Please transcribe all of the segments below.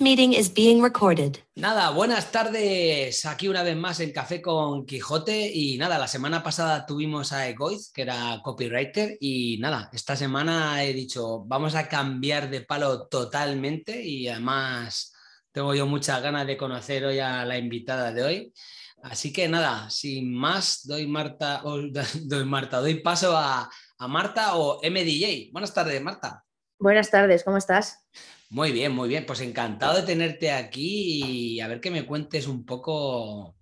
meeting is being recorded. Nada, buenas tardes. Aquí una vez más en Café con Quijote. Y nada, la semana pasada tuvimos a Egoiz, que era copywriter. Y nada, esta semana he dicho, vamos a cambiar de palo totalmente. Y además, tengo yo muchas ganas de conocer hoy a la invitada de hoy. Así que nada, sin más, doy Marta, doy Marta, doy paso a, a Marta o MDJ. Buenas tardes, Marta. Buenas tardes, ¿cómo estás? Muy bien, muy bien. Pues encantado de tenerte aquí y a ver que me cuentes un poco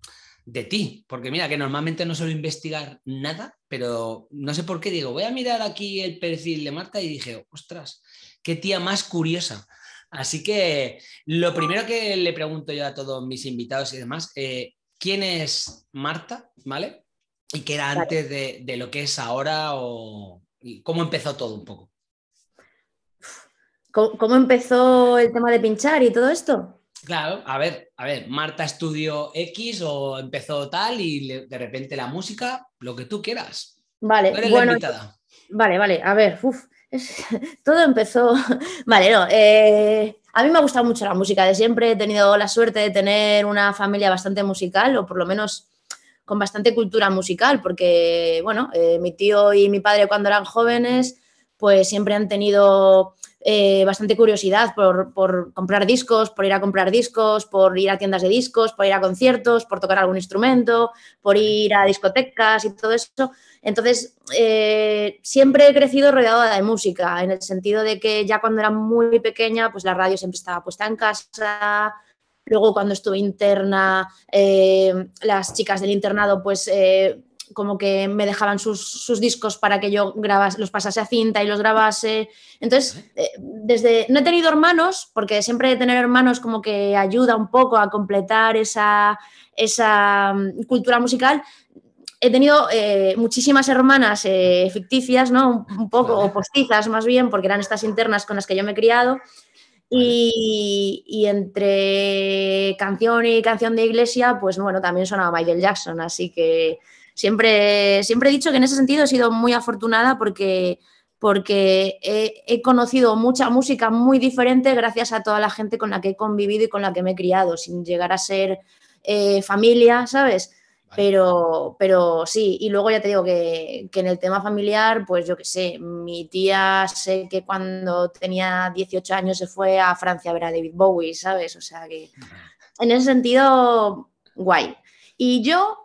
de ti, porque mira que normalmente no suelo investigar nada, pero no sé por qué digo, voy a mirar aquí el perfil de Marta y dije, ostras, qué tía más curiosa. Así que lo primero que le pregunto yo a todos mis invitados y demás, eh, ¿quién es Marta? ¿Vale? Y qué era antes de, lo que es ahora o cómo empezó todo un poco. ¿Cómo, empezó el tema de pinchar y todo esto? Claro, a ver, a ver, Marta estudió X o empezó tal y de repente la música, lo que tú quieras. Vale, bueno, vale, vale, a ver, todo empezó. Vale, no, eh, a mí me ha gustado mucho la música de siempre, he tenido la suerte de tener una familia bastante musical o por lo menos con bastante cultura musical, porque, bueno, eh, mi tío y mi padre cuando eran jóvenes, pues siempre han tenido eh, bastante curiosidad por, comprar discos, por ir a comprar discos, por ir a tiendas de discos, por ir a conciertos, por tocar algún instrumento, por ir a discotecas y todo eso. Entonces, eh, siempre he crecido rodeada de música, en el sentido de que ya cuando era muy pequeña, pues la radio siempre estaba puesta en casa, Luego, cuando estuve interna, eh, las chicas del internado, pues como que me dejaban sus, discos para que yo grabase, los pasase a cinta y los grabase. Entonces, eh, desde no he tenido hermanos, porque siempre tener hermanos como que ayuda un poco a completar esa, esa mm, cultura musical. He tenido eh, muchísimas hermanas eh, ficticias, ¿no? Un, poco, o postizas más bien, porque eran estas internas con las que yo me he criado. Y, y, entre canción y canción de iglesia, pues bueno, también sonaba Michael Jackson, así que Siempre, siempre he dicho que en ese sentido he sido muy afortunada porque, porque he, conocido mucha música muy diferente gracias a toda la gente con la que he convivido y con la que me he criado, sin llegar a ser eh, familia, ¿sabes? Pero, pero sí, y luego ya te digo que, que en el tema familiar, pues yo qué sé, mi tía sé que cuando tenía 18 años se fue a Francia a ver a David Bowie, ¿sabes? O sea que en ese sentido, guay. Y yo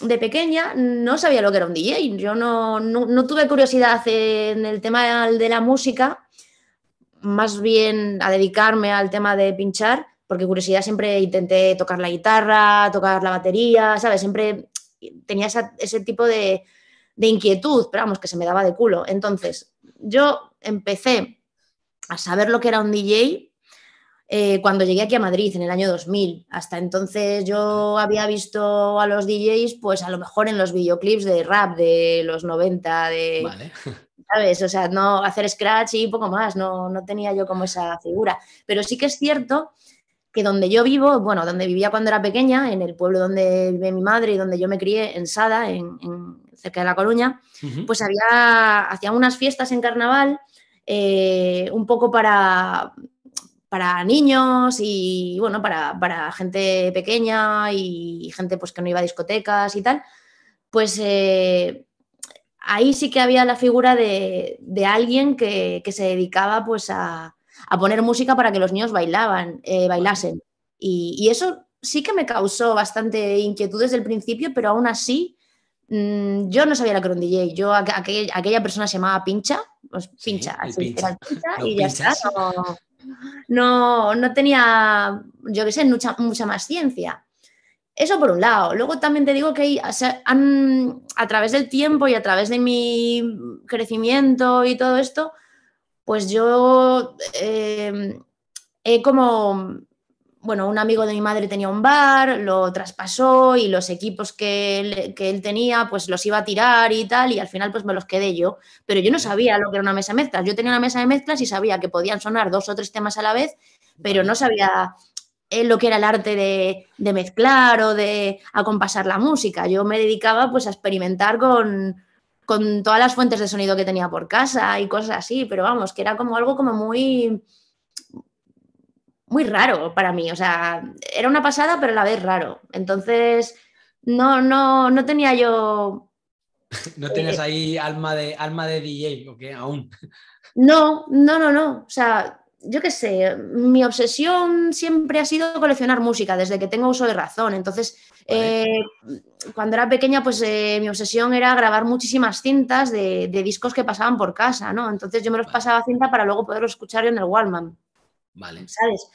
de pequeña no sabía lo que era un DJ. Yo no, tuve curiosidad en el tema de la música, más bien a dedicarme al tema de pinchar, porque curiosidad siempre intenté tocar la guitarra, tocar la batería, ¿sabes? Siempre tenía ese tipo de, de inquietud, pero vamos, que se me daba de culo. Entonces, yo empecé a saber lo que era un DJ eh, cuando llegué aquí a Madrid en el año 2000. Hasta entonces yo había visto a los DJs, pues a lo mejor en los videoclips de rap de los 90, de... Vale. ¿Sabes? O sea, no hacer scratch y poco más, no, tenía yo como esa figura. Pero sí que es cierto que donde yo vivo, bueno, donde vivía cuando era pequeña, en el pueblo donde vive mi madre y donde yo me crié, en Sada, en, cerca de La Coruña, pues había, hacían unas fiestas en carnaval, eh, un poco para, para niños y bueno, para, gente pequeña y gente pues que no iba a discotecas y tal, pues eh, ahí sí que había la figura de, alguien que, se dedicaba pues a, poner música para que los niños bailaban, eh, bailasen. Y, eso sí que me causó bastante inquietud desde el principio, pero aún así mm, yo no sabía la que era un DJ. Yo, aquella, persona se llamaba Pincha, pues Pincha, así, pincha. pincha y ya está no, no tenía, yo qué sé, mucha, mucha más ciencia. Eso por un lado. Luego también te digo que a través del tiempo y a través de mi crecimiento y todo esto, pues yo eh, he como bueno, un amigo de mi madre tenía un bar, lo traspasó y los equipos que él, tenía, pues los iba a tirar y tal, y al final pues me los quedé yo. Pero yo no sabía lo que era una mesa de mezclas. Yo tenía una mesa de mezclas y sabía que podían sonar dos o tres temas a la vez, pero no sabía eh, lo que era el arte de, de mezclar o de acompasar la música. Yo me dedicaba pues a experimentar con, con todas las fuentes de sonido que tenía por casa y cosas así, pero vamos, que era como algo como muy muy raro para mí. O sea, era una pasada, pero a la vez raro. Entonces, no, no, no tenía yo. ¿No tienes ahí alma de, alma de DJ o qué? Aún. No, no, no, no. O sea, yo qué sé, mi obsesión siempre ha sido coleccionar música desde que tengo uso de razón. Entonces, eh, cuando era pequeña, pues eh, mi obsesión era grabar muchísimas cintas de, discos que pasaban por casa, ¿no? Entonces yo me los pasaba cinta para luego poderlos escuchar en el Wallman. Vale. ¿Sabes?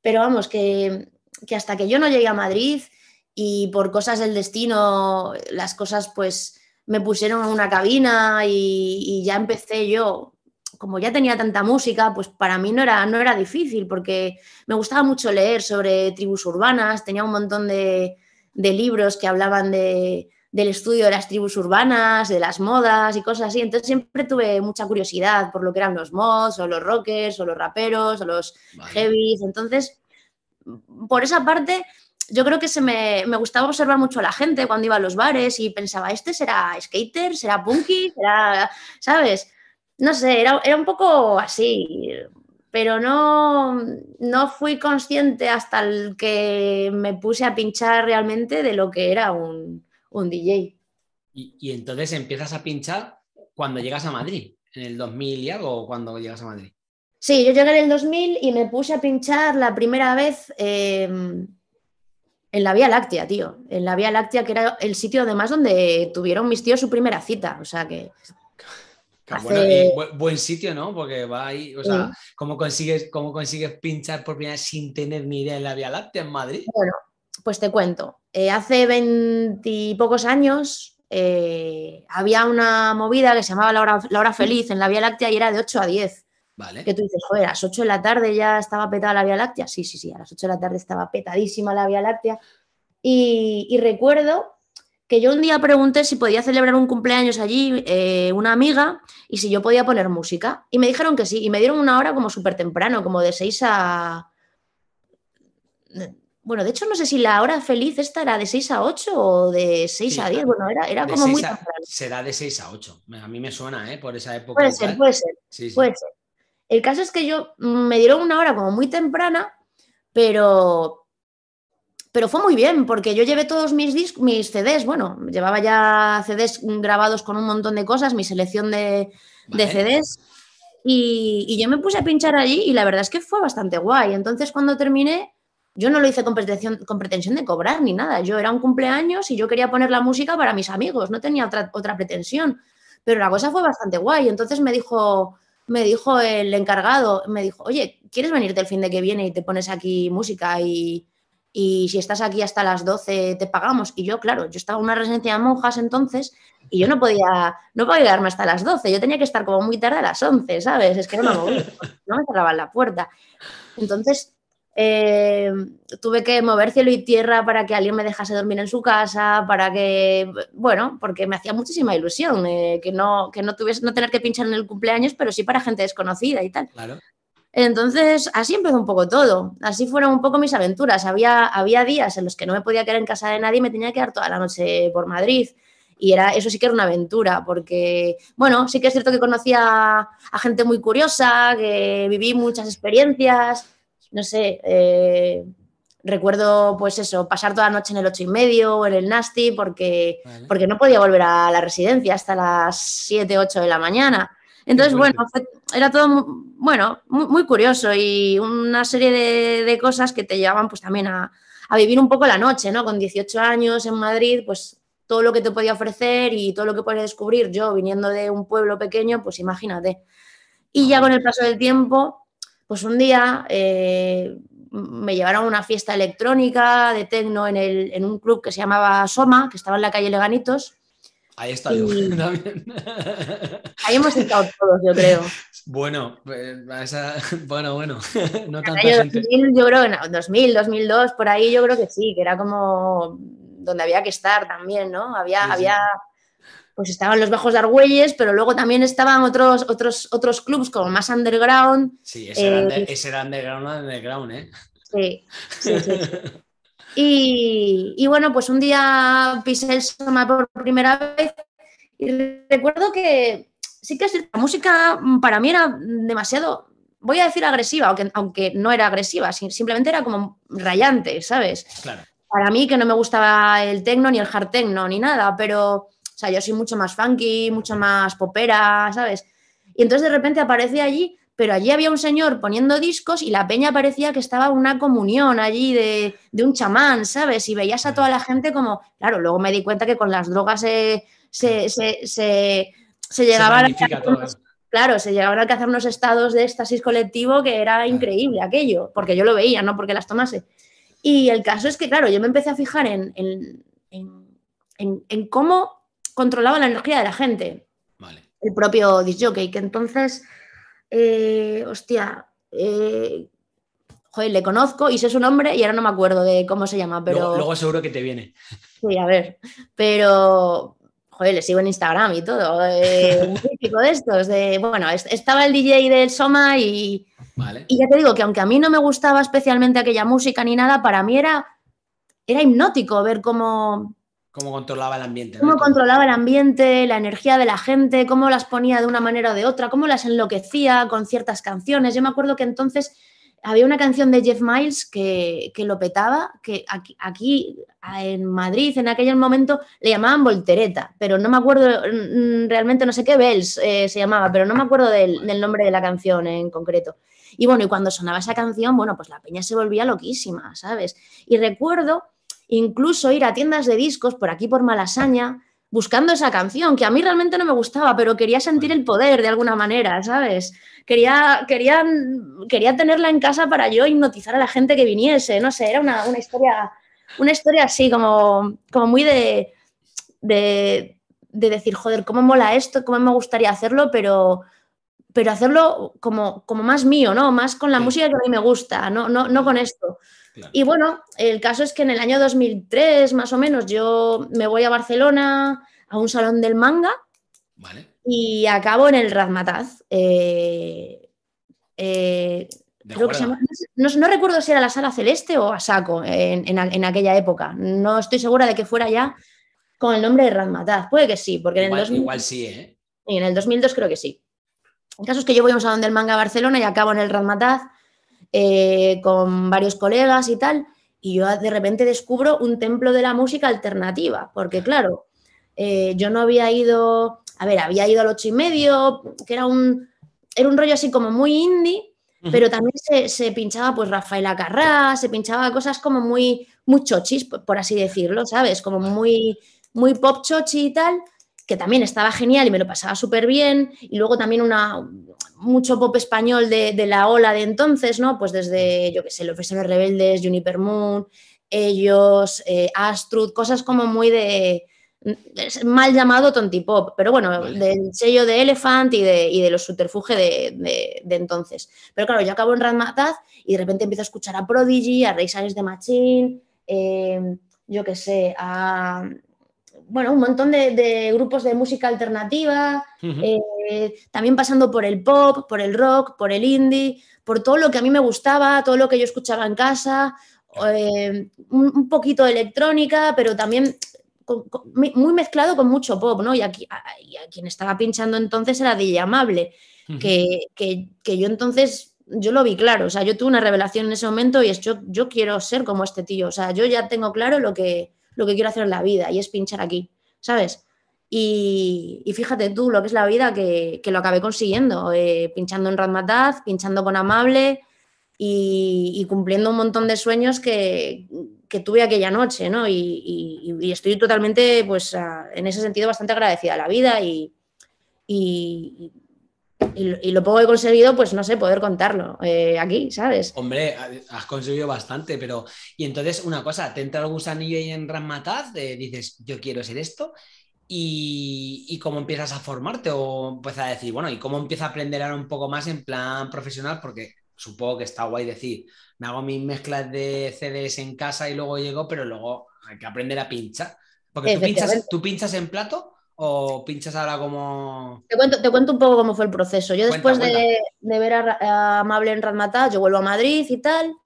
Pero vamos, que, hasta que yo no llegué a Madrid y por cosas del destino, las cosas pues me pusieron en una cabina y, ya empecé yo. Como ya tenía tanta música, pues para mí no era, no era difícil porque me gustaba mucho leer sobre tribus urbanas, tenía un montón de libros que hablaban de, del estudio de las tribus urbanas, de las modas y cosas así. Entonces siempre tuve mucha curiosidad por lo que eran los mods o los rockers o los raperos o los heavy. heavies. Entonces, por esa parte, yo creo que se me, gustaba observar mucho a la gente cuando iba a los bares y pensaba, ¿este será skater? ¿Será punky? sabes? No sé, era, un poco así pero no, no, fui consciente hasta el que me puse a pinchar realmente de lo que era un, un DJ. Y, entonces empiezas a pinchar cuando llegas a Madrid, en el 2000 y algo, cuando llegas a Madrid. Sí, yo llegué en el 2000 y me puse a pinchar la primera vez em, en la Vía Láctea, tío. En la Vía Láctea, que era el sitio además donde tuvieron mis tíos su primera cita. O sea que. buen sitio, ¿no? Porque va ahí, o sea, ¿cómo consigues, cómo consigues pinchar por primera vez sin tener ni idea en la Vía Láctea en Madrid? Bueno, pues te cuento, hace eh, hace veintipocos años eh, había una movida que se llamaba la hora, feliz en la Vía Láctea y era de 8 a 10. Vale. Que tú dices, joder, a las 8 de la tarde ya estaba petada la Vía Láctea. Sí, sí, sí, a las 8 de la tarde estaba petadísima la Vía Láctea. Y, recuerdo que yo un día pregunté si podía celebrar un cumpleaños allí, eh, una amiga, y si yo podía poner música. Y me dijeron que sí, y me dieron una hora como súper temprano, como de 6 a bueno, de hecho, no sé si la hora feliz esta era de 6 a 8 o de 6 a 10. Bueno, era, era como muy. será de 6 a 8. A mí me suena, ¿eh? Por esa época. Puede ser, puede ser. Sí, sí. El caso es que yo mm, me dieron una hora como muy temprana, pero. Pero fue muy bien, porque yo llevé todos mis discos, mis CDs, bueno, llevaba ya CDs grabados con un montón de cosas, mi selección de, de CDs. y, yo me puse a pinchar allí y la verdad es que fue bastante guay. Entonces cuando terminé yo no lo hice con pretensión, con pretensión de cobrar ni nada. Yo era un cumpleaños y yo quería poner la música para mis amigos, no tenía otra, pretensión. Pero la cosa fue bastante guay. Entonces me dijo, me dijo el encargado, me dijo, oye, ¿quieres venirte el fin de que viene y te pones aquí música y, si estás aquí hasta las 12 te pagamos? Y yo, claro, yo estaba en una residencia de monjas entonces y yo no podía, no podía quedarme hasta las 12, yo tenía que estar como muy tarde a las 11, ¿sabes? Es que no me no me cerraban la puerta. Entonces eh, tuve que mover cielo y tierra para que alguien me dejase dormir en su casa, para que, bueno, porque me hacía muchísima ilusión eh, que, no, que no, tuviese, no tener que pinchar en el cumpleaños, pero sí para gente desconocida y tal. Entonces, así empezó un poco todo, así fueron un poco mis aventuras. Había, había días en los que no me podía quedar en casa de nadie y me tenía que quedar toda la noche por Madrid. Y era, eso sí que era una aventura, porque, bueno, sí que es cierto que conocía a gente muy curiosa, que viví muchas experiencias, no sé, eh, recuerdo pues eso, pasar toda la noche en el ocho y medio o en el Nasty porque, porque no podía volver a la residencia hasta las 7, 8 de la mañana. Entonces, bueno, era todo, muy, bueno, muy, curioso y una serie de, cosas que te llevaban pues también a, vivir un poco la noche, ¿no? Con 18 años en Madrid, pues todo lo que te podía ofrecer y todo lo que podía descubrir yo viniendo de un pueblo pequeño, pues imagínate. Y ya con el paso del tiempo, pues un día eh, me llevaron a una fiesta electrónica de tecno en, el, en un club que se llamaba Soma, que estaba en la calle Leganitos. Ahí está yo también. Ahí hemos estado todos, yo creo. Bueno, eh, bueno, bueno, en el año 2000, Yo creo que en 2000, 2002, por ahí yo creo que sí, que era como donde había que estar también, ¿no? Había, había pues estaban los Bajos de Argüelles, pero luego también estaban otros, otros, otros clubs como más underground. Sí, ese, era, eh, ese underground, ¿eh? Sí, sí, sí. y, y, bueno, pues un día pisé el Soma por primera vez y recuerdo que sí que la música para mí era demasiado, voy a decir agresiva, aunque, aunque no era agresiva, simplemente era como rayante, ¿sabes? Claro. Para mí que no me gustaba el techno ni el hard techno ni nada, pero sea, yo soy mucho más funky, mucho más popera, ¿sabes? Y entonces de repente aparece allí, pero allí había un señor poniendo discos y la peña parecía que estaba una comunión allí de, un chamán, ¿sabes? Y veías a toda la gente como, claro, luego me di cuenta que con las drogas se, se, se, se, a... claro, se llegaban a hacer unos estados de éxtasis colectivo que era increíble aquello, porque yo lo veía, no porque las tomase. Y el caso es que, claro, yo me empecé a fijar en, en, en, en cómo controlaba la energía de la gente. El propio disjockey, que entonces, eh, hostia, eh, joder, le conozco y sé su nombre y ahora no me acuerdo de cómo se llama, pero... Luego, seguro que te viene. Sí, a ver, pero... Joder, le sigo en Instagram y todo. Eh, un típico de estos. bueno, estaba el DJ del Soma y, Y ya te digo que aunque a mí no me gustaba especialmente aquella música ni nada, para mí era, era hipnótico ver cómo, cómo controlaba el ambiente. Cómo controlaba el ambiente, la energía de la gente, cómo las ponía de una manera o de otra, cómo las enloquecía con ciertas canciones. Yo me acuerdo que entonces había una canción de Jeff Miles que, que lo petaba, que aquí, aquí, en Madrid en aquel momento le llamaban Voltereta, pero no me acuerdo mm, realmente, no sé qué Bells eh, se llamaba, pero no me acuerdo del, del, nombre de la canción en concreto. Y bueno, y cuando sonaba esa canción, bueno, pues la peña se volvía loquísima, ¿sabes? Y recuerdo incluso ir a tiendas de discos por aquí por Malasaña buscando esa canción que a mí realmente no me gustaba, pero quería sentir el poder de alguna manera, ¿sabes? Quería, quería tenerla en casa para yo hipnotizar a la gente que viniese, no sé, era una, historia, una historia así, como, como muy de, de, decir, joder, cómo mola esto, cómo me gustaría hacerlo, pero, pero hacerlo como, como más mío, ¿no? Más con la música que a mí me gusta, no, no, no con esto. Y bueno, el caso es que en el año 2003, más o menos, yo me voy a Barcelona a un salón del manga y acabo en el Razmataz. Eh, eh, no, recuerdo si era la sala celeste o a en, en, aquella época. No estoy segura de que fuera ya con el nombre de Razmataz. Puede que sí, porque en el igual sí, ¿eh? en el 2002 creo que sí. El caso es que yo voy a un salón del manga a Barcelona y acabo en el Razmataz. Eh, con varios colegas y tal, y yo de repente descubro un templo de la música alternativa, porque claro, eh, yo no había ido, a ver, había ido al ocho y medio, que era un, era un rollo así como muy indie, pero también se, pinchaba pues Rafael Acarrá, se pinchaba cosas como muy, chochis, por así decirlo, ¿sabes? Como muy, muy pop chochi y tal que también estaba genial y me lo pasaba súper bien, y luego también una, mucho pop español de, la ola de entonces, ¿no? Pues desde, yo qué sé, Los Festivales Rebeldes, Juniper Moon, ellos, eh, cosas como muy de, mal llamado pop pero bueno, del sello de Elephant y de, los subterfuge de, entonces. Pero claro, yo acabo en Mataz y de repente empiezo a escuchar a Prodigy, a Rey de Machine, eh, yo qué sé, a bueno, un montón de, grupos de música alternativa, eh, también pasando por el pop, por el rock, por el indie, por todo lo que a mí me gustaba, todo lo que yo escuchaba en casa, eh, un, poquito de electrónica, pero también muy mezclado con mucho pop, ¿no? Y, aquí, a, quien estaba pinchando entonces era DJ Amable, que, que, que yo entonces yo lo vi claro, o sea, yo tuve una revelación en ese momento y es yo, yo quiero ser como este tío, o sea, yo ya tengo claro lo que, lo que quiero hacer en la vida y es pinchar aquí, ¿sabes? Y, fíjate tú lo que es la vida que, que lo acabé consiguiendo, eh, pinchando en Radmataz, pinchando con Amable y, cumpliendo un montón de sueños que, que tuve aquella noche, ¿no? Y, estoy totalmente, pues, en ese sentido, bastante agradecida a la vida y, y, lo poco he conseguido, pues no sé, poder contarlo eh, aquí, ¿sabes? Hombre, has conseguido bastante, pero. Y entonces, una cosa, te entra el gusanillo ahí en Ramataz, dices, yo quiero ser esto, y, cómo empiezas a formarte o empiezas a decir, bueno, y cómo empiezas a aprender ahora un poco más en plan profesional, porque supongo que está guay decir, me hago mis mezclas de CDs en casa y luego llego, pero luego hay que aprender a pinchar. Porque tú pinchas en plato ¿O pinchas ahora como.? Te cuento, te cuento un poco cómo fue el proceso. Yo después De, ver a, Amable en Radmatá, yo vuelvo a Madrid y tal.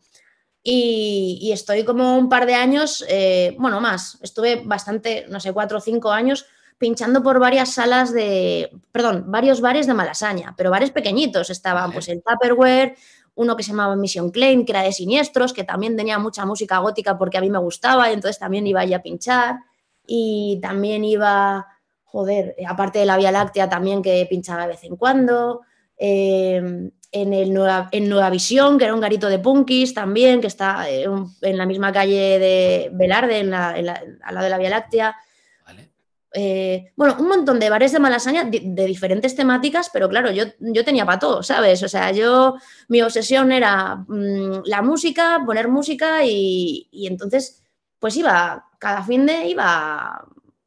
Y, estoy como un par de años, eh, bueno, más. Estuve bastante, no sé, cuatro o cinco años pinchando por varias salas de. Perdón, varios bares de Malasaña, pero bares pequeñitos. Estaban pues el Tupperware, uno que se llamaba Mission Claim, que era de siniestros, que también tenía mucha música gótica porque a mí me gustaba y entonces también iba allí a pinchar. Y también iba joder, eh, aparte de la Vía Láctea también que pinchaba de vez en cuando, eh, en, el Nueva, Visión, que era un garito de punkis también, que está eh, en la misma calle de Velarde, en la, al lado de la Vía Láctea. bueno, un montón de bares de Malasaña de, diferentes temáticas, pero claro, yo, yo tenía para todo, ¿sabes? O sea, yo, mi obsesión era mm, la música, poner música y, y entonces, pues iba, cada fin de iba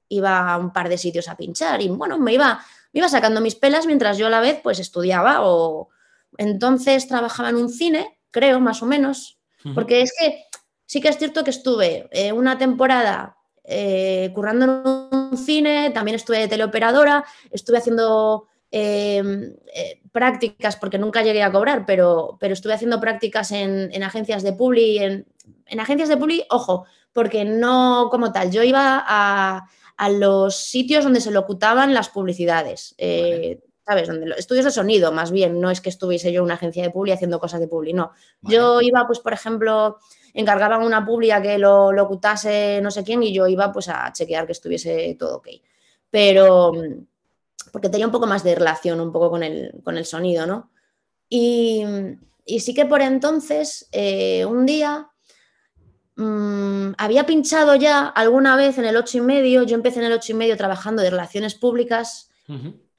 iba a un par de sitios a pinchar y bueno, me iba, me iba sacando mis pelas mientras yo a la vez pues estudiaba o entonces trabajaba en un cine, creo, más o menos, porque es que sí que es cierto que estuve eh, una temporada eh, currando en un cine, también estuve de teleoperadora, estuve haciendo em, eh, prácticas, porque nunca llegué a cobrar, pero, pero estuve haciendo prácticas en, agencias de publi, en, en, agencias de publi, ojo, porque no como tal, yo iba a, a los sitios donde se locutaban las publicidades. Eh, ¿Sabes? Donde los, estudios de sonido, más bien, no es que estuviese yo en una agencia de publi haciendo cosas de publi, no. Yo iba, pues, por ejemplo, encargaban una publi que lo locutase no sé quién y yo iba, pues, a chequear que estuviese todo ok. Pero, mm, porque tenía un poco más de relación un poco con el, con el sonido, ¿no? Y, sí que por entonces, eh, un día Mm, había pinchado ya alguna vez en el ocho y medio, yo empecé en el ocho y medio trabajando de relaciones públicas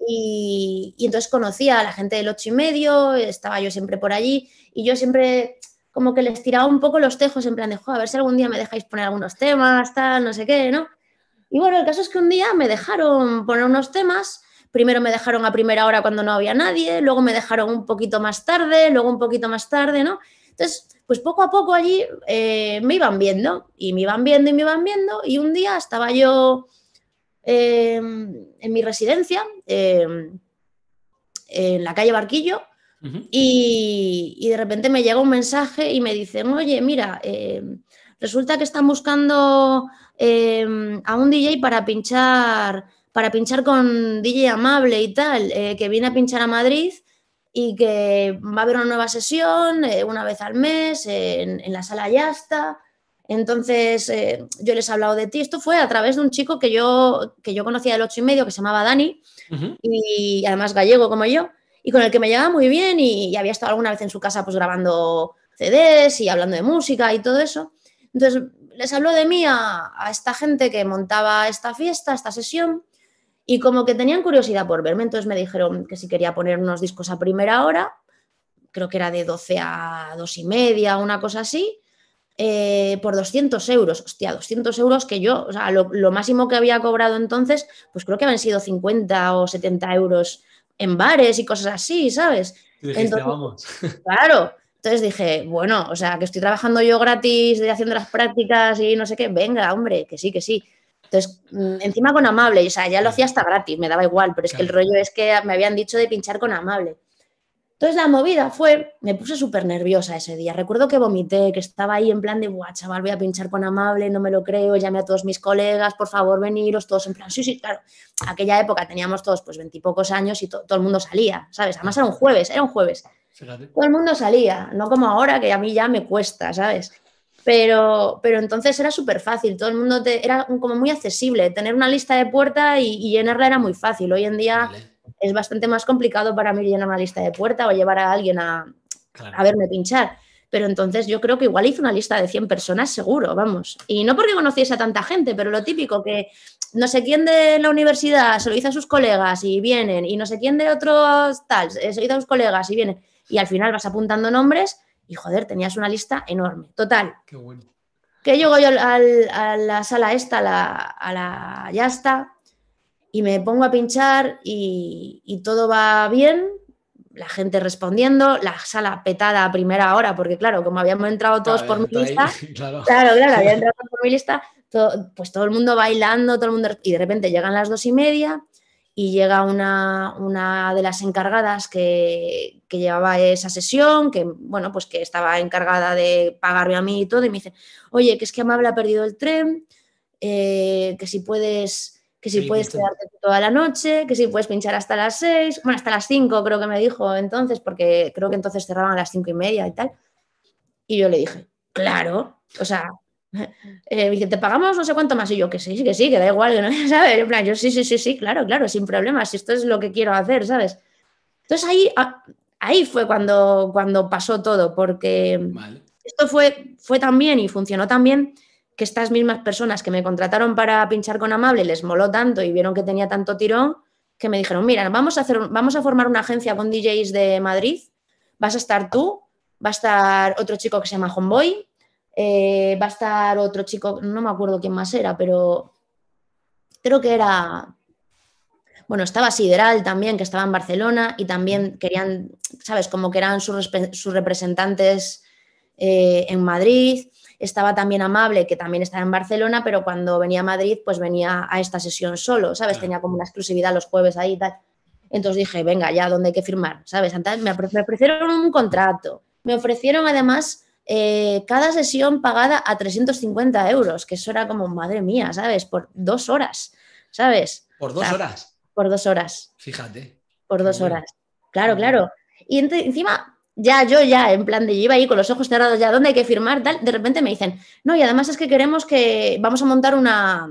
y, entonces conocía a la gente del ocho y medio, estaba yo siempre por allí y yo siempre como que les tiraba un poco los tejos en plan de, a ver si algún día me dejáis poner algunos temas, tal, no sé qué, ¿no? Y bueno, el caso es que un día me dejaron poner unos temas, primero me dejaron a primera hora cuando no había nadie, luego me dejaron un poquito más tarde, luego un poquito más tarde, ¿no? Entonces, pues poco a poco allí eh, me iban viendo y me iban viendo y me iban viendo y un día estaba yo em, en mi residencia, em, en la calle Barquillo, y, de repente me llega un mensaje y me dicen, oye, mira, em, resulta que están buscando a un DJ para pinchar, para pinchar con DJ amable y tal, eh, que viene a pinchar a Madrid y que va a haber una nueva sesión eh, una vez al mes en, la sala ya está. Entonces eh, yo les he hablado de ti. Esto fue a través de un chico que yo, que yo conocía del 8 y medio que se llamaba Dani y además gallego como yo y con el que me llevaba muy bien y, había estado alguna vez en su casa pues grabando CDs y hablando de música y todo eso. Entonces les habló de mí a esta gente que montaba esta fiesta, esta sesión y como que tenían curiosidad por verme, entonces me dijeron que si quería poner unos discos a primera hora, creo que era de 12 a 2 y media, una cosa así, eh, por 200 euros. Hostia, 200 euros que yo, o sea, lo, máximo que había cobrado entonces, pues creo que habían sido 50 o 70 euros en bares y cosas así, ¿sabes? vamos. Claro. Entonces dije, bueno, o sea, que estoy trabajando yo gratis de haciendo las prácticas y no sé qué, venga, hombre, que sí, que sí. Entonces, mm, encima con amable, o sea, ya lo hacía hasta gratis, me daba igual, pero es que el rollo es que me habían dicho de pinchar con amable. Entonces la movida fue, me puse súper nerviosa ese día. Recuerdo que vomité, que estaba ahí en plan de, guau, chaval, voy a pinchar con amable, no me lo creo, llamé a todos mis colegas, por favor, veniros, todos en plan, sí, sí, claro. Aquella época teníamos todos pues veintipocos años y todo el mundo salía, ¿sabes? Además era un jueves, era un jueves. Todo el mundo salía, no como ahora, que a mí ya me cuesta, ¿sabes? Pero, pero entonces era súper fácil, todo el mundo era como muy accesible, tener una lista de puerta y, llenarla era muy fácil. Hoy en día es bastante más complicado para mí llenar una lista de puerta o llevar a alguien a, a verme pinchar pero entonces yo creo que igual hice una lista de 100 personas seguro, vamos. Y no porque conociese a tanta gente, pero lo típico que no sé quién de la universidad se lo hizo a sus colegas y vienen, y no sé quién de otros tal eh, se lo hizo a sus colegas y vienen, y al final vas apuntando nombres y joder, tenías una lista enorme. Total. Que llego yo a la sala esta, a la ya está, y me pongo a pinchar y, todo va bien, la gente respondiendo, la sala petada a primera hora, porque claro, como habíamos entrado todos por mi lista, claro. claro, entrado por pues todo el mundo bailando, todo el mundo, y de repente llegan las dos y media, y llega una, de las encargadas que, llevaba esa sesión, que bueno, pues que estaba encargada de pagarme a mí y todo, y me dice, oye, que es que Amable ha perdido el tren, eh, que si puedes, que si puedes quedarte toda la noche, que si puedes pinchar hasta las seis, bueno, hasta las cinco creo que me dijo entonces, porque creo que entonces cerraban a las cinco y media y tal. Y yo le dije, claro, o sea, eh, te pagamos no sé cuánto más. Y yo, que sí, que sí, que da igual, ¿no? yo sí, sí, sí, sí, claro, claro, sin problemas, esto es lo que quiero hacer, ¿sabes? Entonces ahí, ah, ahí fue cuando, cuando pasó todo, porque esto fue, fue tan bien y funcionó tan bien que estas mismas personas que me contrataron para pinchar con Amable les moló tanto y vieron que tenía tanto tirón que me dijeron, mira, vamos a, hacer, vamos a formar una agencia con DJs de Madrid, vas a estar tú, va a estar otro chico que se llama Homeboy, eh, va a estar otro chico, no me acuerdo quién más era, pero creo que era, bueno, estaba Sideral también, que estaba en Barcelona y también querían, ¿sabes? Como que eran sus, representantes eh, en Madrid. Estaba también Amable, que también estaba en Barcelona, pero cuando venía a Madrid, pues venía a esta sesión solo, ¿sabes? Tenía como una exclusividad los jueves ahí y tal. Entonces dije, venga, ya, ¿dónde hay que firmar? ¿Sabes? me ofrecieron un contrato. Me ofrecieron además eh, cada sesión pagada a 350 euros, que eso era como, madre mía, ¿sabes? Por dos horas, ¿sabes? Por dos horas. Por dos horas. Fíjate. Por dos horas. Claro, claro. Y encima, ya yo ya, en plan de yo iba ahí con los ojos cerrados, ya, ¿dónde hay que firmar? Tal, de repente me dicen, no, y además es que queremos que vamos a montar una,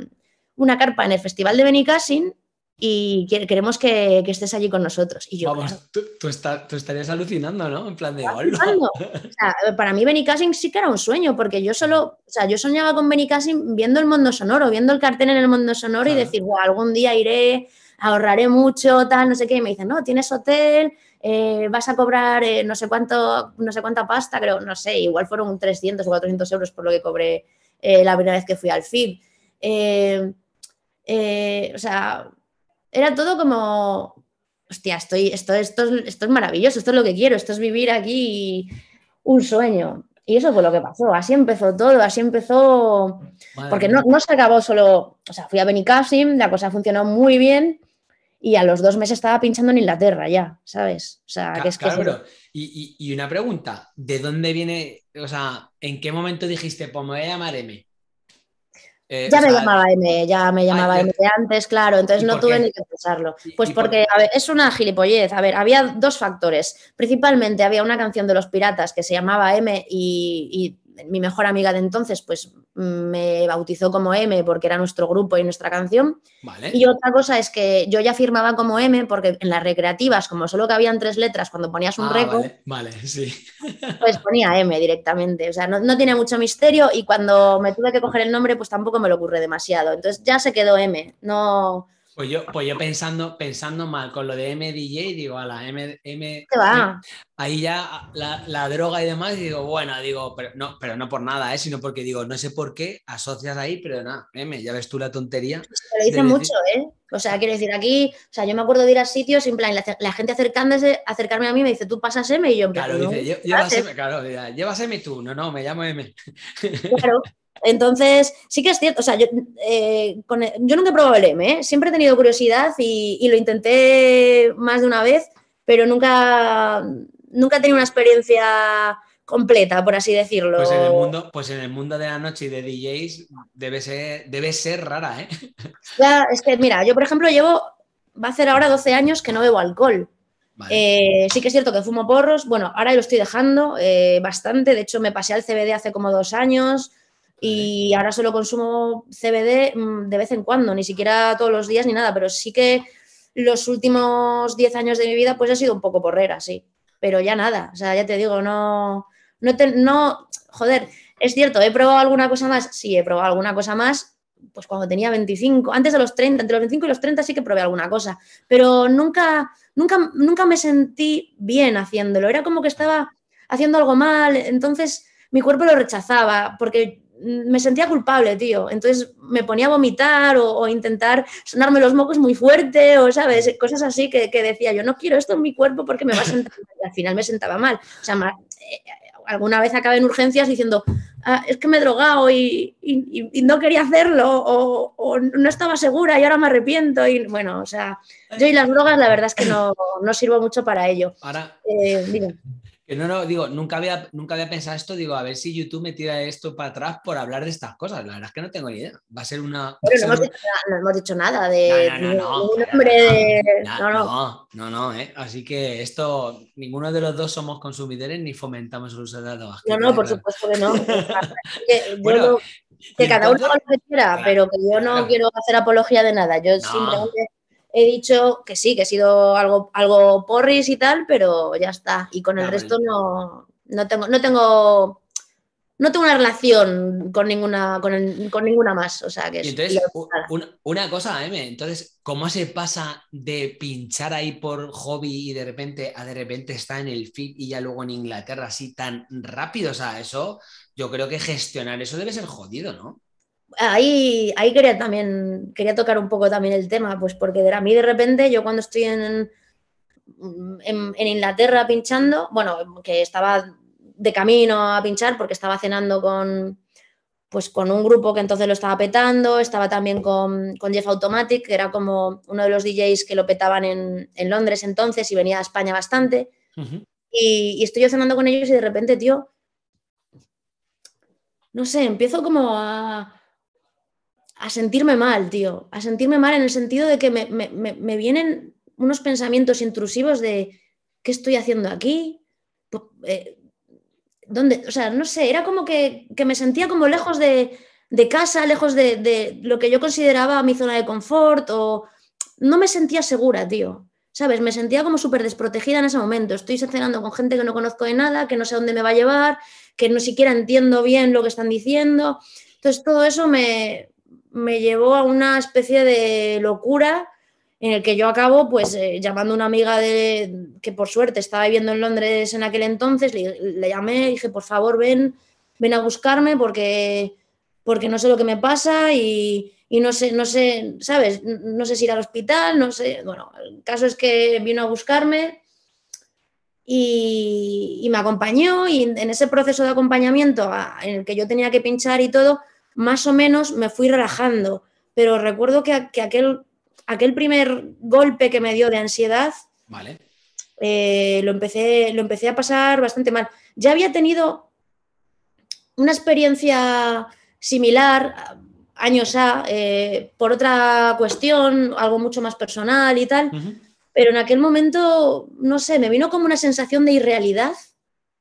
una carpa en el Festival de Benicassin y queremos que, estés allí con nosotros. Y Vamos, tú, estarías alucinando, ¿no? En plan de para mí Benny sí que era un sueño, porque yo solo, o sea, yo soñaba con Benny viendo el mundo sonoro, viendo el cartel en el mundo sonoro y decir, wow, algún día iré, ahorraré mucho, tal, no sé qué. Y me dicen, no, tienes hotel, eh, vas a cobrar eh, no sé cuánto, no sé cuánta pasta, creo, no sé, igual fueron 300 o 400 euros por lo que cobré eh, la primera vez que fui al FIB. o sea, era todo como, hostia, estoy, esto, esto, esto es maravilloso, esto es lo que quiero, esto es vivir aquí un sueño. Y eso fue lo que pasó, así empezó todo, así empezó, porque no, no, se acabó solo, o sea, fui a Benicassim, la cosa funcionó muy bien y a los dos meses estaba pinchando en Inglaterra ya, ¿sabes? O sea, que es que... Y, una pregunta, ¿de dónde viene, o sea, en qué momento dijiste, pues me voy a llamar eh, ya, me llamaba M, ya me llamaba M antes, claro, entonces no tuve ni que pensarlo. Pues porque a ver, es una gilipollez. A ver, había dos factores. Principalmente había una canción de los piratas que se llamaba M y mi mejor amiga de entonces, pues me bautizó como M porque era nuestro grupo y nuestra canción. Y otra cosa es que yo ya firmaba como M porque en las recreativas, como solo que habían tres letras cuando ponías un ah, récord, pues ponía M directamente. O sea, no, no tiene mucho misterio y cuando me tuve que coger el nombre, pues tampoco me lo ocurre demasiado. Entonces ya se quedó M. No pues yo, pues yo pensando, pensando mal con lo de MDJ, digo, a la M, ahí ya la, droga y demás, digo, bueno, digo, pero no, pero no por nada, ¿eh? sino porque digo, no sé por qué asocias ahí, pero nada, M, ya ves tú la tontería. Se lo dice mucho, ¿eh? O sea, quiero decir, aquí, o sea, yo me acuerdo de ir a sitios, sin plan, la, gente acercándose, acercarme a mí me dice, tú pasas M y yo, claro, dice, llevas M, claro, llevas M tú, no, no, me llamo M. Claro, entonces, sí que es cierto, o sea, yo, eh, yo nunca he probado el M, ¿eh? siempre he tenido curiosidad y, lo intenté más de una vez, pero nunca, nunca he tenido una experiencia completa, por así decirlo. Pues en el mundo, pues en el mundo de la noche y de DJs debe ser, debe ser rara, ¿eh? es que, mira, yo por ejemplo llevo, va a ser ahora 12 años que no bebo alcohol. Eh, sí que es cierto que fumo porros, bueno, ahora lo estoy dejando bastante, de hecho me pasé al CBD hace como dos años, y ahora solo consumo CBD mm, de vez en cuando, ni siquiera todos los días ni nada, pero sí que los últimos 10 años de mi vida pues ha sido un poco porrera, sí. Pero ya nada, o sea, ya te digo, no, no, no, joder, es cierto, he probado alguna cosa más, sí, he probado alguna cosa más, pues cuando tenía 25, antes de los 30, entre los 25 y los 30 sí que probé alguna cosa, pero nunca, nunca, nunca me sentí bien haciéndolo, era como que estaba haciendo algo mal, entonces mi cuerpo lo rechazaba, porque me sentía culpable, tío. Entonces me ponía a vomitar o, intentar sonarme los mocos muy fuerte o, ¿sabes? Cosas así que, decía yo, no quiero esto en mi cuerpo porque me va a sentar y al final me sentaba mal. O sea, eh, alguna vez acabé en urgencias diciendo, ah, es que me he drogado y, no quería hacerlo o, no estaba segura y ahora me arrepiento. Y bueno, o sea, yo y las drogas la verdad es que no, sirvo mucho para ello. Para... Eh, no, no, digo, nunca había, nunca había pensado esto, digo, a ver si YouTube me tira esto para atrás por hablar de estas cosas. La verdad es que no tengo ni idea. Va a ser una. Pero no, hemos dicho, nada de. No, no, no. No, Así que esto, ninguno de los dos somos consumidores ni fomentamos el uso de datos. No, no, por supuesto que no. que, que cada uno lo que quiera, pero que yo no quiero hacer apología de nada. Yo simplemente he dicho que sí, que he sido algo, algo porris y tal, pero ya está. Y con el resto no, no tengo, no tengo, no tengo una relación con ninguna, con, con ninguna más. O sea que una, cosa, M, entonces, ¿cómo se pasa de pinchar ahí por hobby y de repente a de repente está en el fit y ya luego en Inglaterra así tan rápido? O sea, eso, yo creo que gestionar eso debe ser jodido, ¿no? ahí, ahí quería también, quería tocar un poco también el tema, pues porque de, a mí de repente yo cuando estoy en, en, Inglaterra pinchando, bueno, que estaba de camino a pinchar porque estaba cenando con pues con un grupo que entonces lo estaba petando, estaba también con, con Jeff Automatic, que era como uno de los DJs que lo petaban en, Londres entonces y venía a España bastante. y, y estoy yo cenando con ellos y de repente, tío, no sé, empiezo como a, a sentirme mal, tío, a sentirme mal en el sentido de que me, vienen unos pensamientos intrusivos de qué estoy haciendo aquí, pues, eh, dónde, o sea, no sé, era como que, me sentía como lejos de, casa, lejos de, de, lo que yo consideraba mi zona de confort o no me sentía segura, tío. ¿Sabes? Me sentía como súper desprotegida en ese momento. Estoy cenando con gente que no conozco de nada, que no sé dónde me va a llevar, que no siquiera entiendo bien lo que están diciendo. Entonces todo eso me, me llevó a una especie de locura en el que yo acabo pues eh, llamando a una amiga de, que por suerte estaba viviendo en Londres en aquel entonces, le, llamé y dije, por favor, ven, ven a buscarme porque, porque no sé lo que me pasa y, no sé, no sé, ¿sabes? No sé si ir al hospital, no sé. Bueno, el caso es que vino a buscarme y, me acompañó y en ese proceso de acompañamiento en el que yo tenía que pinchar y todo, más o menos me fui relajando, pero recuerdo que, aquel, primer golpe que me dio de ansiedad, eh, lo, empecé, a pasar bastante mal. Ya había tenido una experiencia similar años a, eh, por otra cuestión, algo mucho más personal y tal, pero en aquel momento, no sé, me vino como una sensación de irrealidad,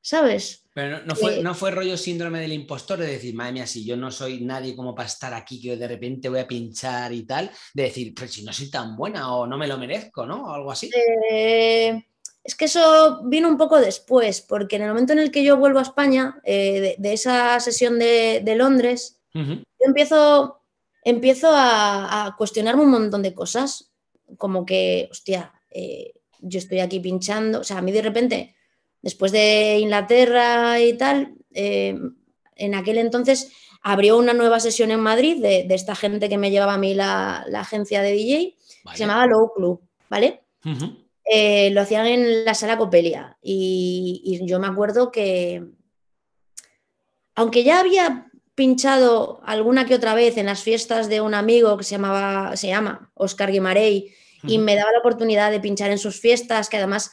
¿sabes? Pero no, fue, no fue rollo síndrome del impostor de decir, madre mía, si yo no soy nadie como para estar aquí, que de repente voy a pinchar y tal, de decir, pero si no soy tan buena o no me lo merezco, ¿no? O algo así. Eh, es que eso vino un poco después, porque en el momento en el que yo vuelvo a España, eh, de, esa sesión de, Londres, yo empiezo, empiezo a, a, cuestionarme un montón de cosas, como que, hostia, eh, yo estoy aquí pinchando, o sea, a mí de repente después de Inglaterra y tal, eh, en aquel entonces abrió una nueva sesión en Madrid de, esta gente que me llevaba a mí la, agencia de DJ, se llamaba Low Club, ¿vale? Eh, lo hacían en la sala Copelia y, yo me acuerdo que, aunque ya había pinchado alguna que otra vez en las fiestas de un amigo que se llamaba, se llama Oscar Guimarey, y me daba la oportunidad de pinchar en sus fiestas, que además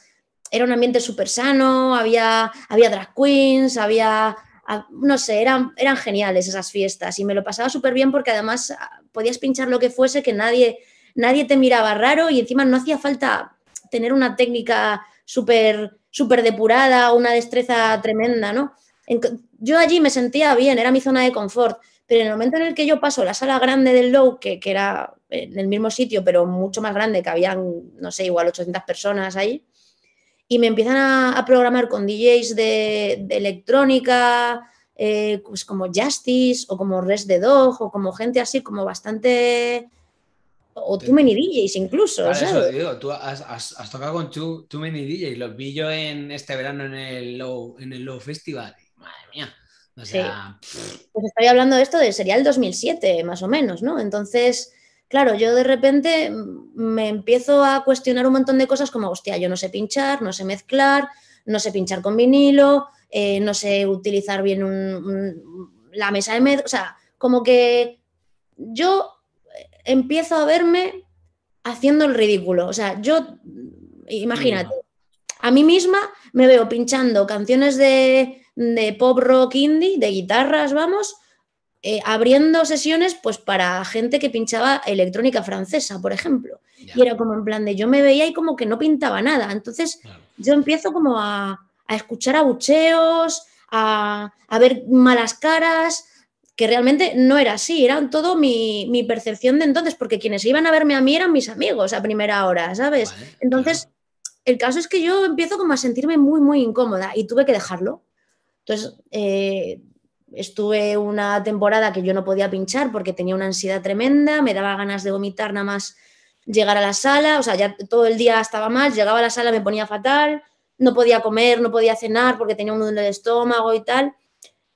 era un ambiente súper sano, había, había drag queens, había, no sé, eran, eran geniales esas fiestas y me lo pasaba súper bien porque además ah, podías pinchar lo que fuese, que nadie, nadie te miraba raro y encima no hacía falta tener una técnica súper super depurada, una destreza tremenda, ¿no? yo allí me sentía bien, era mi zona de confort, pero en el momento en el que yo paso la sala grande del Low, que, que era en el mismo sitio, pero mucho más grande, que habían, no sé, igual 800 personas ahí, y me empiezan a, programar con DJs de, electrónica, eh, pues como Justice o como Res de Dog o como gente así como bastante... O Too Many DJs incluso. digo, tú has, tocado con too, Many DJs, los vi yo en este verano en el Low, en el Festival. Madre mía. O sea, Pues estoy hablando de esto de sería el 2007, más o menos, ¿no? Entonces, claro, yo de repente me empiezo a cuestionar un montón de cosas como, hostia, yo no sé pinchar, no sé mezclar, no sé pinchar con vinilo, eh, no sé utilizar bien la mesa de medio. o sea, como que yo empiezo a verme haciendo el ridículo, o sea, yo, imagínate, a mí misma me veo pinchando canciones de, de pop rock indie, de guitarras, vamos, eh, abriendo sesiones pues para gente que pinchaba electrónica francesa, por ejemplo. Y era como en plan de yo me veía y como que no pintaba nada. Entonces yo empiezo como a, escuchar abucheos, a, a, ver malas caras, que realmente no era así, era todo mi, percepción de entonces, porque quienes iban a verme a mí eran mis amigos a primera hora, ¿sabes? entonces, el caso es que yo empiezo como a sentirme muy, muy incómoda y tuve que dejarlo. Entonces, eh, estuve una temporada que yo no podía pinchar porque tenía una ansiedad tremenda, me daba ganas de vomitar nada más llegar a la sala, o sea, ya todo el día estaba mal, llegaba a la sala me ponía fatal, no podía comer, no podía cenar porque tenía un dolor de estómago y tal.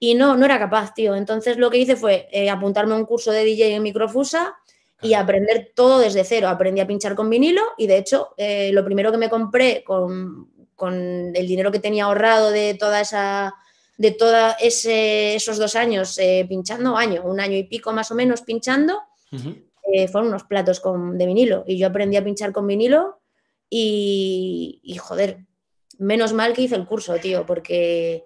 Y no, no era capaz, tío. Entonces lo que hice fue eh, apuntarme a un curso de DJ en Microfusa y aprender todo desde cero. Aprendí a pinchar con vinilo y de hecho eh, lo primero que me compré con, con el dinero que tenía ahorrado de toda esa de todos esos dos años eh, pinchando, año, un año y pico más o menos pinchando, eh, fueron unos platos con, de vinilo. Y yo aprendí a pinchar con vinilo y, joder, menos mal que hice el curso, tío, porque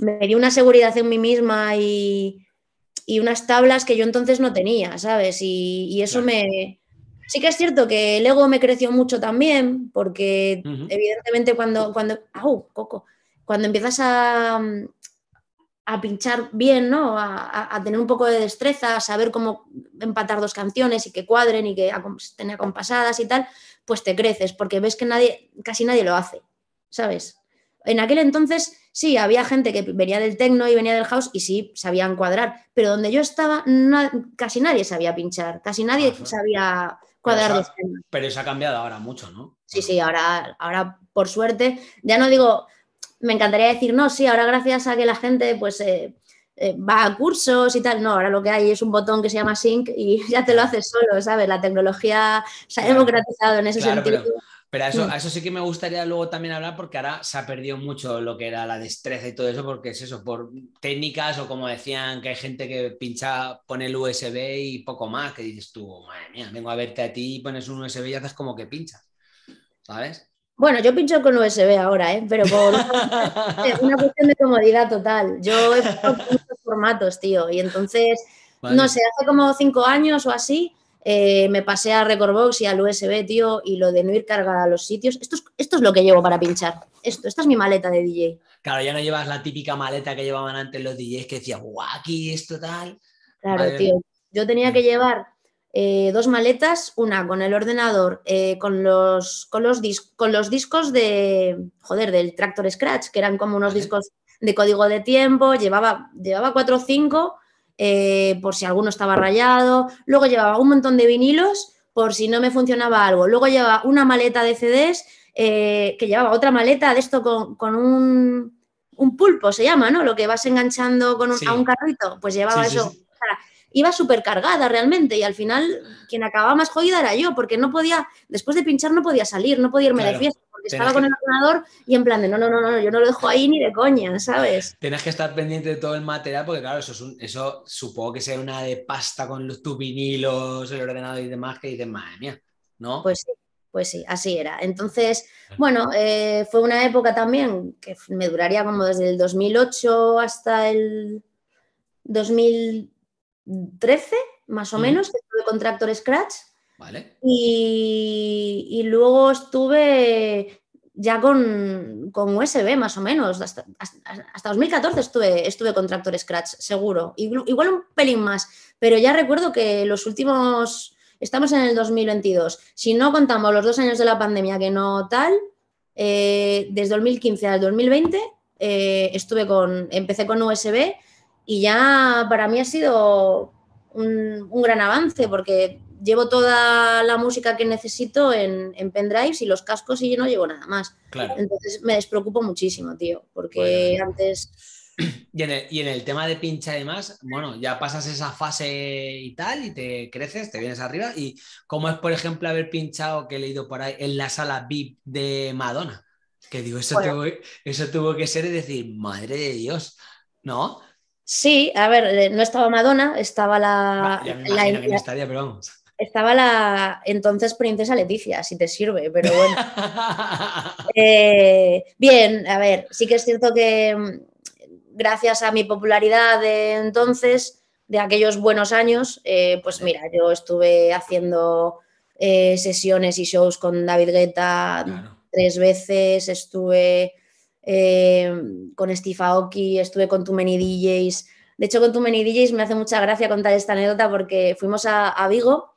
me dio una seguridad en mí misma y, unas tablas que yo entonces no tenía, ¿sabes? Y, eso me... Sí que es cierto que el ego me creció mucho también, porque evidentemente cuando... cuando ¡Au, Coco! Cuando empiezas a, a pinchar bien, ¿no? A, tener un poco de destreza, a saber cómo empatar dos canciones y que cuadren y que tenga compasadas y tal, pues te creces, porque ves que nadie, casi nadie lo hace, ¿sabes? En aquel entonces sí, había gente que venía del techno y venía del house y sí, sabían cuadrar, pero donde yo estaba casi nadie sabía pinchar, casi nadie sabía cuadrar pero, pero eso ha cambiado ahora mucho, ¿no? Sí, sí, ahora, ahora por suerte, ya no digo me encantaría decir, no, sí, ahora gracias a que la gente pues eh, eh, va a cursos y tal, no, ahora lo que hay es un botón que se llama Sync y ya te lo haces solo, ¿sabes? La tecnología se ha democratizado en ese sentido. Pero... eso, a eso, sí que me gustaría luego también hablar porque ahora se ha perdido mucho lo que era la destreza y todo eso, porque es eso, por técnicas o como decían, que hay gente que pincha, pone el USB y poco más, que dices tú, madre mía, vengo a verte a ti y pones un USB y haces como que pinchas, ¿sabes? Bueno, yo pincho con USB ahora, ¿eh? pero por una cuestión de comodidad total. Yo he puesto muchos formatos, tío, y entonces, no sé, hace como cinco años o así, eh, me pasé a Recordbox y al USB, tío, y lo de no ir cargada a los sitios. Esto es, esto es lo que llevo para pinchar. Esto, esta es mi maleta de DJ. Claro, ya no llevas la típica maleta que llevaban antes los DJs que decía, guau, aquí esto tal. Claro, tío. Yo tenía que mm. llevar eh, dos maletas, una con el ordenador, eh, con, los, los con los discos de, joder, del Tractor Scratch, que eran como unos discos de código de tiempo, llevaba, llevaba cuatro o cinco eh, por si alguno estaba rayado, luego llevaba un montón de vinilos por si no me funcionaba algo, luego llevaba una maleta de CDs, que llevaba otra maleta de esto con, un, pulpo, se llama, ¿no? Lo que vas enganchando con un, a un carrito, pues llevaba eso iba supercargada realmente y al final quien acababa más jodida era yo, porque no podía, después de pinchar no podía salir, no podía irme de fiesta porque estaba con el ordenador y en plan de no, no, no, no, yo no lo dejo ahí ni de coña, ¿sabes? Tienes que estar pendiente de todo el material porque, claro, eso, es eso supongo que sea una de pasta con los, tus el ordenador y demás, que dices, madre mía, ¿no? Pues sí, pues sí, así era. Entonces, bueno, eh, fue una época también que me duraría como desde el 2008 hasta el 2000. 13, más o menos, estuve con Tractor Scratch. Vale. Y, luego estuve ya con, USB más o menos. Hasta, 2014 estuve, estuve con Tractor Scratch, seguro. Igual, igual un pelín más, pero ya recuerdo que los últimos, estamos en el 2022, si no contamos los dos años de la pandemia que no tal, eh, desde 2015 al 2020 eh, estuve con, empecé con USB y ya para mí ha sido un, gran avance porque llevo toda la música que necesito en, pendrives y los cascos y yo no llevo nada más. Entonces me despreocupo muchísimo, tío, porque eh. antes... Y en, el, tema de pincha además, bueno, ya pasas esa fase y tal y te creces, te vienes arriba. ¿Y cómo es, por ejemplo, haber pinchado, que he leído por ahí, en la sala VIP de Madonna? Que digo, eso, tuvo, eso tuvo que ser y decir, madre de Dios, ¿no? Sí, a ver, eh, no estaba Madonna, estaba la. la, Estaba la entonces princesa Leticia, si te sirve, pero bueno. Eh, bien, a ver, sí que es cierto que mm, gracias a mi popularidad de entonces, de aquellos buenos años, eh, pues mira, yo estuve haciendo sesiones y shows con David Guetta tres veces, estuve Em, con Steve Aoki, estuve con Too Many DJs. De hecho, con Too Many DJs me hace mucha gracia contar esta anécdota porque fuimos a, Vigo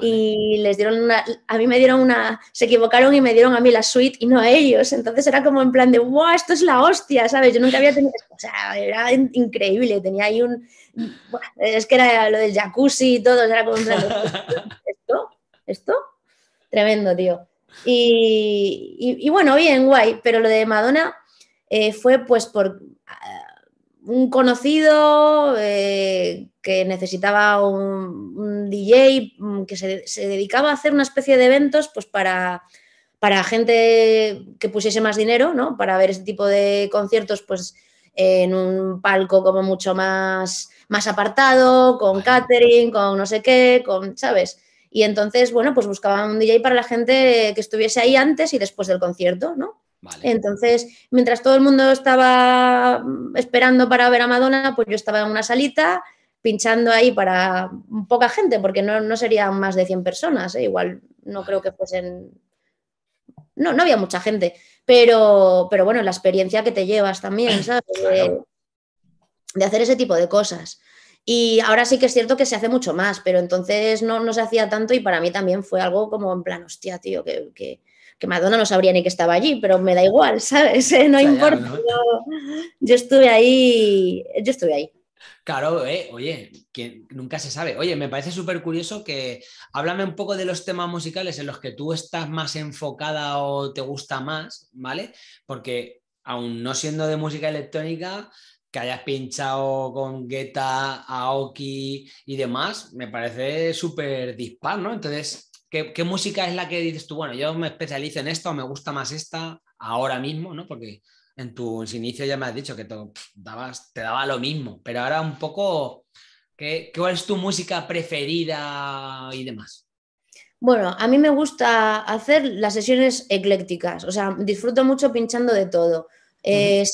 y les dieron una, a mí me dieron una, se equivocaron y me dieron a mí la suite y no a ellos. Entonces era como en plan de, wow, esto es la hostia, ¿sabes? Yo nunca había tenido, o sea, era increíble, tenía ahí un, es que era lo del jacuzzi y todo, era como ¿esto? ¿Esto? Tremendo, tío. Y, y, y bueno, bien, guay, pero lo de Madonna eh, fue pues por ah, un conocido eh, que necesitaba un, DJ mm, que se, dedicaba a hacer una especie de eventos pues para, para gente que pusiese más dinero, ¿no? Para ver ese tipo de conciertos pues en un palco como mucho más, más apartado, con catering, con no sé qué, con, ¿sabes? Y entonces, bueno, pues buscaban un DJ para la gente que estuviese ahí antes y después del concierto, ¿no? Entonces, mientras todo el mundo estaba esperando para ver a Madonna, pues yo estaba en una salita pinchando ahí para poca gente, porque no, no serían más de 100 personas, ¿eh? igual no creo que fuesen... No, no había mucha gente, pero, pero bueno, la experiencia que te llevas también, ¿sabes? De, hacer ese tipo de cosas. Y ahora sí que es cierto que se hace mucho más, pero entonces no, no se hacía tanto y para mí también fue algo como en plan, hostia, tío, que que Madonna no sabría ni que estaba allí, pero me da igual, ¿sabes? Eh, no importa. Yo, estuve ahí, yo estuve ahí. Claro, eh, oye, que nunca se sabe. Oye, me parece súper curioso que háblame un poco de los temas musicales en los que tú estás más enfocada o te gusta más, ¿vale? Porque aún no siendo de música electrónica, que hayas pinchado con Guetta, Aoki y demás, me parece súper dispar, ¿no? Entonces, ¿Qué, música es la que dices tú, bueno, yo me especializo en esto me gusta más esta ahora mismo, ¿no? Porque en tus inicios ya me has dicho que te, dabas, daba lo mismo, pero ahora un poco, ¿qué, ¿cuál es tu música preferida y demás? Bueno, a mí me gusta hacer las sesiones eclécticas, o sea, disfruto mucho pinchando de todo. Eh,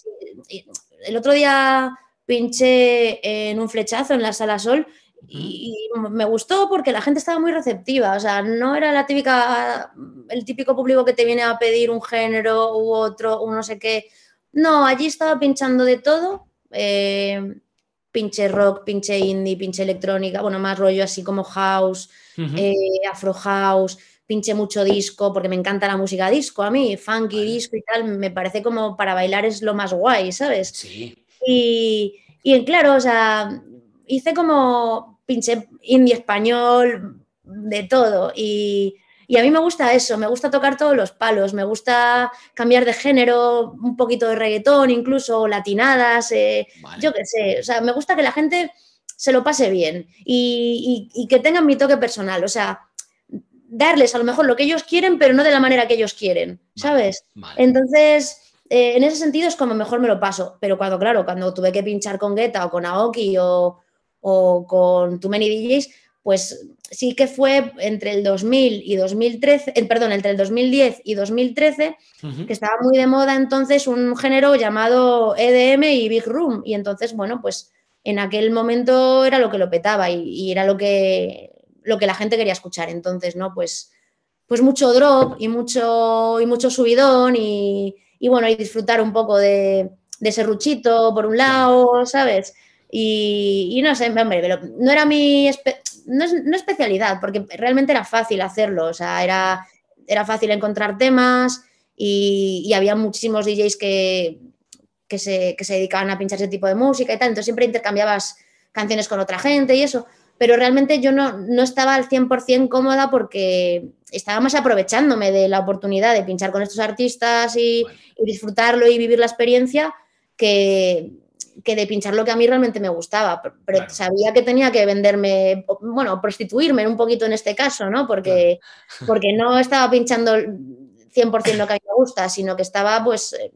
el otro día pinché en un flechazo en la sala Sol y, me gustó porque la gente estaba muy receptiva, o sea, no era la típica, el típico público que te viene a pedir un género u otro, uno no sé qué. No, allí estaba pinchando de todo, eh, pinche rock, pinche indie, pinche electrónica, bueno, más rollo así como house, eh, afro house, pinche mucho disco, porque me encanta la música disco a mí, funky disco y tal, me parece como para bailar es lo más guay, ¿sabes? Sí. Y, y claro, o sea, hice como pinche indie español, de todo. Y, a mí me gusta eso, me gusta tocar todos los palos, me gusta cambiar de género, un poquito de reggaetón, incluso latinadas, eh, yo qué sé. O sea, me gusta que la gente se lo pase bien y, que tengan mi toque personal. O sea, darles a lo mejor lo que ellos quieren, pero no de la manera que ellos quieren, ¿sabes? Entonces. Eh, en ese sentido es como mejor me lo paso, pero cuando, claro, cuando tuve que pinchar con Guetta o con Aoki o, o con Too Many DJs, pues sí que fue entre el 2000 y 2013, eh, perdón, entre el 2010 y 2013, que estaba muy de moda entonces un género llamado EDM y Big Room. Y entonces, bueno, pues en aquel momento era lo que lo petaba y, era lo que, lo que la gente quería escuchar. Entonces, ¿no? Pues, pues mucho drop y mucho, y mucho subidón y, bueno, y disfrutar un poco de, ese ruchito por un lado, ¿sabes? Y, no sé, hombre, no era mi no, es, no especialidad, porque realmente era fácil hacerlo, o sea, era, era fácil encontrar temas y, había muchísimos DJs que, que, se, que se dedicaban a pinchar ese tipo de música y tal, entonces siempre intercambiabas canciones con otra gente y eso, pero realmente yo no, no estaba al 100% cómoda porque estaba más aprovechándome de la oportunidad de pinchar con estos artistas y disfrutarlo y vivir la experiencia que, que de pinchar lo que a mí realmente me gustaba, pero sabía que tenía que venderme, bueno, prostituirme un poquito en este caso, ¿no? Porque, porque no estaba pinchando 100% lo que a mí me gusta, sino que estaba pues eh,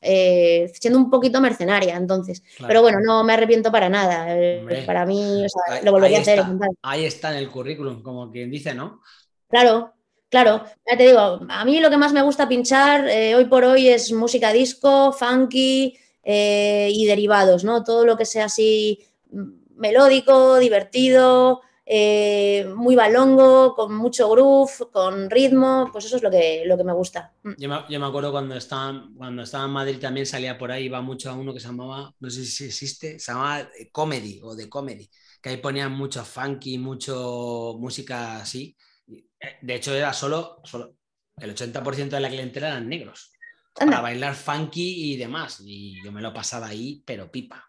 eh, siendo un poquito mercenaria, entonces. Pero bueno, no me arrepiento para nada. Eh, pues para mí, lo volvería a hacer. Ahí está en el currículum, como quien dice, ¿no? Claro, Claro, ya te digo, a mí lo que más me gusta pinchar hoy por hoy es música disco, funky, eh, y derivados, ¿no? Todo lo que sea así mm, melódico, divertido, eh, muy balongo, con mucho groove, con ritmo, pues eso es lo que, lo que me gusta. Mm. Yo me, acuerdo cuando estaba, cuando estaba en Madrid también salía por ahí, iba mucho a uno que se llamaba, no sé si existe, se llamaba Comedy o de Comedy, que ahí ponían mucho funky, mucho música así. Eh, de hecho era solo, solo el 80% de la clientela eran negros para bailar funky y demás. Y yo me lo pasaba ahí, pero pipa.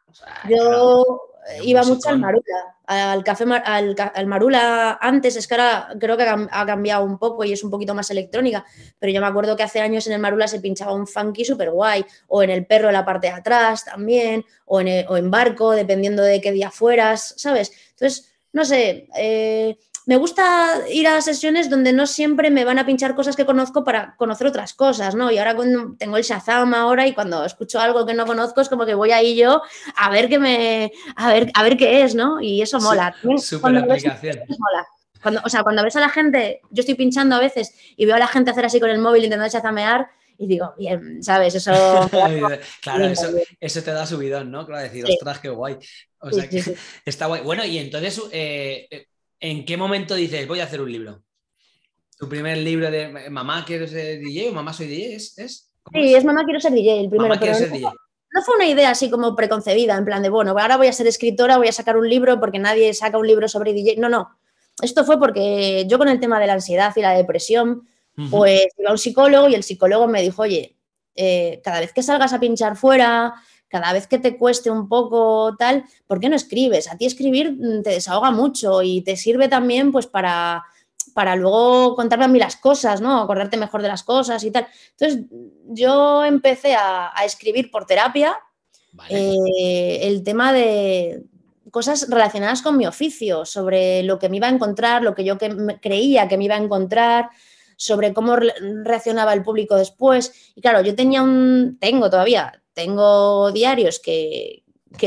yo eh, iba mucho al Marula, al café al, Marula antes, es que ahora creo que ha cambiado un poco y es un poquito más electrónica, pero yo me acuerdo que hace años en el Marula se pinchaba un funky súper guay, o en el perro en la parte de atrás también, o en, o en barco, dependiendo de qué día fueras, ¿sabes? Entonces, no sé, eh, me gusta ir a sesiones donde no siempre me van a pinchar cosas que conozco para conocer otras cosas, ¿no? Y ahora cuando tengo el Shazam ahora y cuando escucho algo que no conozco es como que voy ahí yo a ver qué me a ver a ver qué es, ¿no? Y eso mola. Súper aplicación. mola. o sea, cuando ves a la gente, yo estoy pinchando a veces y veo a la gente hacer así con el móvil intentando shazamear y digo, bien, ¿sabes? Eso. claro, eso, te da subidón, ¿no? Claro, decir, ostras, qué guay. O sea, está guay. Bueno, y entonces, eh, eh, ¿en qué momento dices, voy a hacer un libro? ¿Tu primer libro de eh, Mamá quiero ser DJ o Mamá soy DJ? Sí, es? Mamá quiero ser DJ, el primero. no, fue una idea así como preconcebida, en plan de, bueno, ahora voy a ser escritora, voy a sacar un libro porque nadie saca un libro sobre DJ. No, no. Esto fue porque yo con el tema de la ansiedad y la depresión, pues iba a un psicólogo y el psicólogo me dijo, oye, eh, cada vez que salgas a pinchar fuera, cada vez que te cueste un poco tal, ¿por qué no escribes? A ti escribir mm, te desahoga mucho y te sirve también pues para para luego contarme a mí las cosas, ¿no? Acordarte mejor de las cosas y tal. Entonces, yo empecé a, escribir por terapia eh, el tema de cosas relacionadas con mi oficio, sobre lo que me iba a encontrar, lo que yo creía que me iba a encontrar, sobre cómo reaccionaba el público después. Y claro, yo tenía un, tengo todavía tengo diarios que,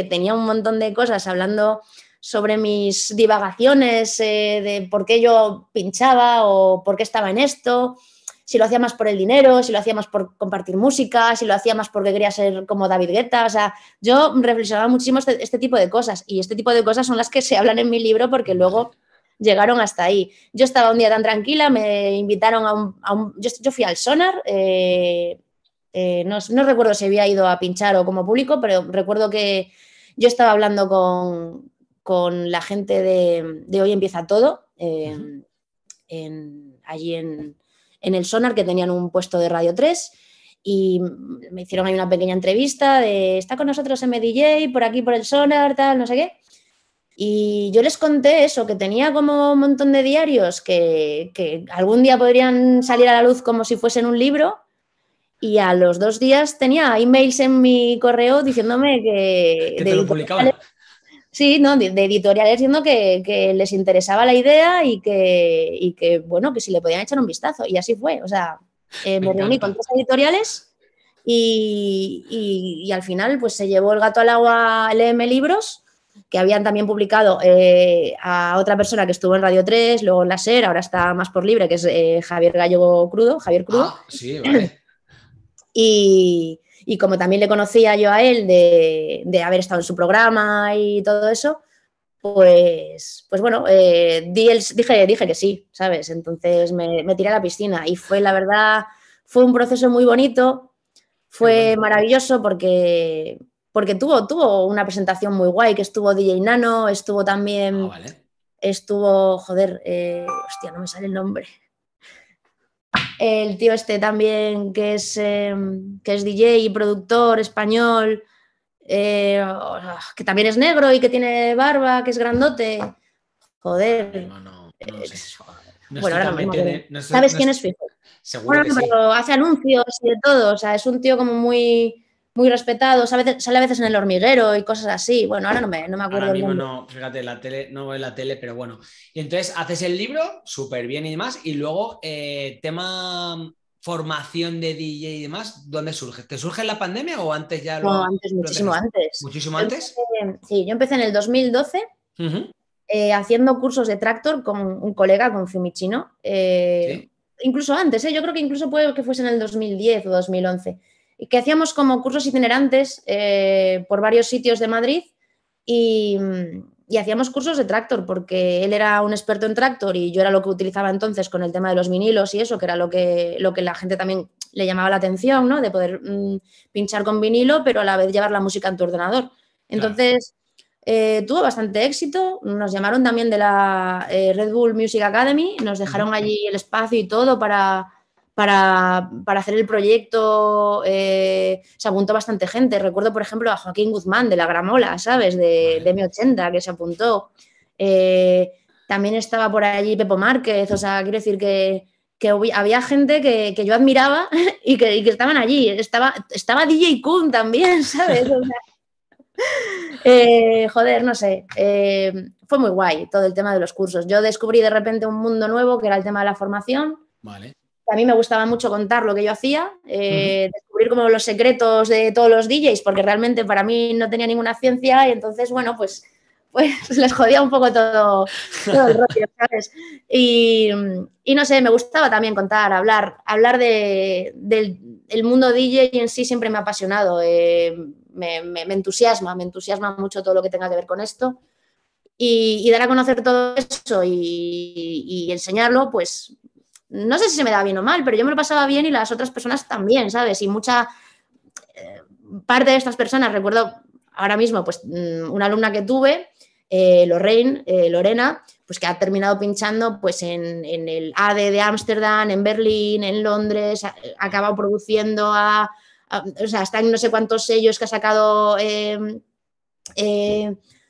tenía un montón de cosas hablando sobre mis divagaciones, eh, de por qué yo pinchaba o por qué estaba en esto, si lo hacía más por el dinero, si lo hacía más por compartir música, si lo hacía más porque quería ser como David Guetta. O sea, yo reflexionaba muchísimo este, este tipo de cosas y este tipo de cosas son las que se hablan en mi libro porque luego llegaron hasta ahí. Yo estaba un día tan tranquila, me invitaron a un... yo, fui al Sonar. Eh, eh, no, recuerdo si había ido a pinchar o como público, pero recuerdo que yo estaba hablando con, la gente de, Hoy Empieza Todo, eh, allí en, el Sonar, que tenían un puesto de Radio 3, y me hicieron ahí una pequeña entrevista de, está con nosotros MDJ, por aquí, por el Sonar, tal, no sé qué. Y yo les conté eso, que tenía como un montón de diarios que, que algún día podrían salir a la luz como si fuesen un libro y a los dos días tenía emails en mi correo diciéndome que... ¿Que te lo publicaban? Sí, de, editoriales diciendo que, les interesaba la idea y que, bueno, que si le podían echar un vistazo. Y así fue. O sea, eh, me, reuní con tres editoriales y, al final pues se llevó el gato al agua LM Libros, que habían también publicado eh, a otra persona que estuvo en Radio 3, luego en la SER, ahora está más por libre, que es eh, Javier Gallego Crudo, Javier Crudo. Ah, sí, vale. Y, como también le conocía yo a él de, haber estado en su programa y todo eso, pues, pues bueno, eh, dije, dije que sí, ¿sabes? Entonces me, tiré a la piscina y fue, la verdad, fue un proceso muy bonito, fue maravilloso porque, tuvo, tuvo una presentación muy guay, que estuvo DJ Nano, estuvo también... Ah, estuvo, joder, eh, hostia, no me sale el nombre el tío este también que es, em, que es DJ y productor español, eh, oh, que también es negro y que tiene barba, que es grandote. Joder. No, no, no eh, bueno, ahora ¿Sabes quién es fijo? bueno, hace anuncios y de todo. O sea, es un tío como muy muy respetado, sale a veces en el hormiguero y cosas así. Bueno, ahora no me, no me acuerdo. Ahora mismo no, fíjate, la tele, no veo la tele, pero bueno. Y entonces haces el libro, súper bien y demás, y luego eh, tema formación de DJ y demás, ¿dónde surge? ¿Te surge en la pandemia o antes ya? Lo, no, antes, muchísimo antes. ¿Muchísimo yo antes? Empecé, sí, yo empecé en el 2012 eh, haciendo cursos de tractor con un colega, con Fumichino. Eh, incluso antes, yo creo que incluso puede que fuese en el 2010 o 2011 y que hacíamos como cursos itinerantes eh, por varios sitios de Madrid y, hacíamos cursos de tractor porque él era un experto en tractor y yo era lo que utilizaba entonces con el tema de los vinilos y eso, que era lo que, lo que la gente también le llamaba la atención, De poder mm, pinchar con vinilo, pero a la vez llevar la música en tu ordenador. Entonces... Eh, tuvo bastante éxito. Nos llamaron también de la eh, Red Bull Music Academy, nos dejaron allí el espacio y todo para, para, para hacer el proyecto eh, se apuntó bastante gente. Recuerdo, por ejemplo, a Joaquín Guzmán de La Gramola, ¿sabes? De, de M80, que se apuntó. Eh, también estaba por allí Pepo Márquez, o sea, quiero decir que, había gente que, yo admiraba y que, estaban allí. Estaba, estaba DJ Kun también, ¿sabes? Eh, joder, no sé. fue muy guay todo el tema de los cursos. Yo descubrí de repente un mundo nuevo que era el tema de la formación. Vale a mí me gustaba mucho contar lo que yo hacía, eh, descubrir como los secretos de todos los DJs, porque realmente para mí no tenía ninguna ciencia y entonces, bueno, pues, pues les jodía un poco todo, el rollo, ¿sabes? Y, no sé, me gustaba también contar, hablar, hablar de, del el mundo DJ en sí siempre me ha apasionado, eh, me, entusiasma, me entusiasma mucho todo lo que tenga que ver con esto. Y, dar a conocer todo eso y enseñarlo, pues no sé si se me da bien o mal, pero yo me lo pasaba bien y las otras personas también, ¿sabes? Y mucha eh, parte de estas personas, recuerdo ahora mismo, pues mm, una alumna que tuve, eh, Lorraine, eh, Lorena, pues que ha terminado pinchando pues en, el ADE de Ámsterdam, en Berlín, en Londres, ha, acabado produciendo a, o sea, hasta no sé cuántos sellos que ha sacado em,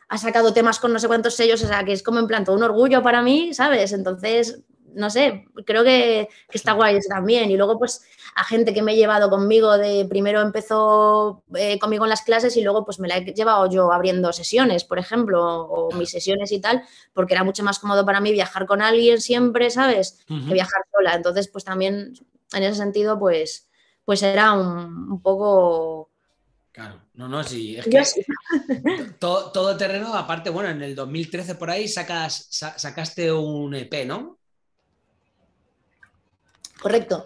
ha sacado temas con no sé cuántos sellos, o sea, que es como en plan todo un orgullo para mí, ¿sabes? Entonces, no sé, creo que, está guay eso también. Y luego, pues, a gente que me he llevado conmigo, de primero empezó eh, conmigo en las clases y luego, pues, me la he llevado yo abriendo sesiones, por ejemplo, o mis sesiones y tal, porque era mucho más cómodo para mí viajar con alguien siempre, ¿sabes? Que viajar sola. Entonces, pues, también, en ese sentido, pues, pues era un, poco... Claro, no, no, sí, es que todo, terreno, aparte, bueno, en el 2013 por ahí sacas, sacaste un EP, ¿no? Correcto.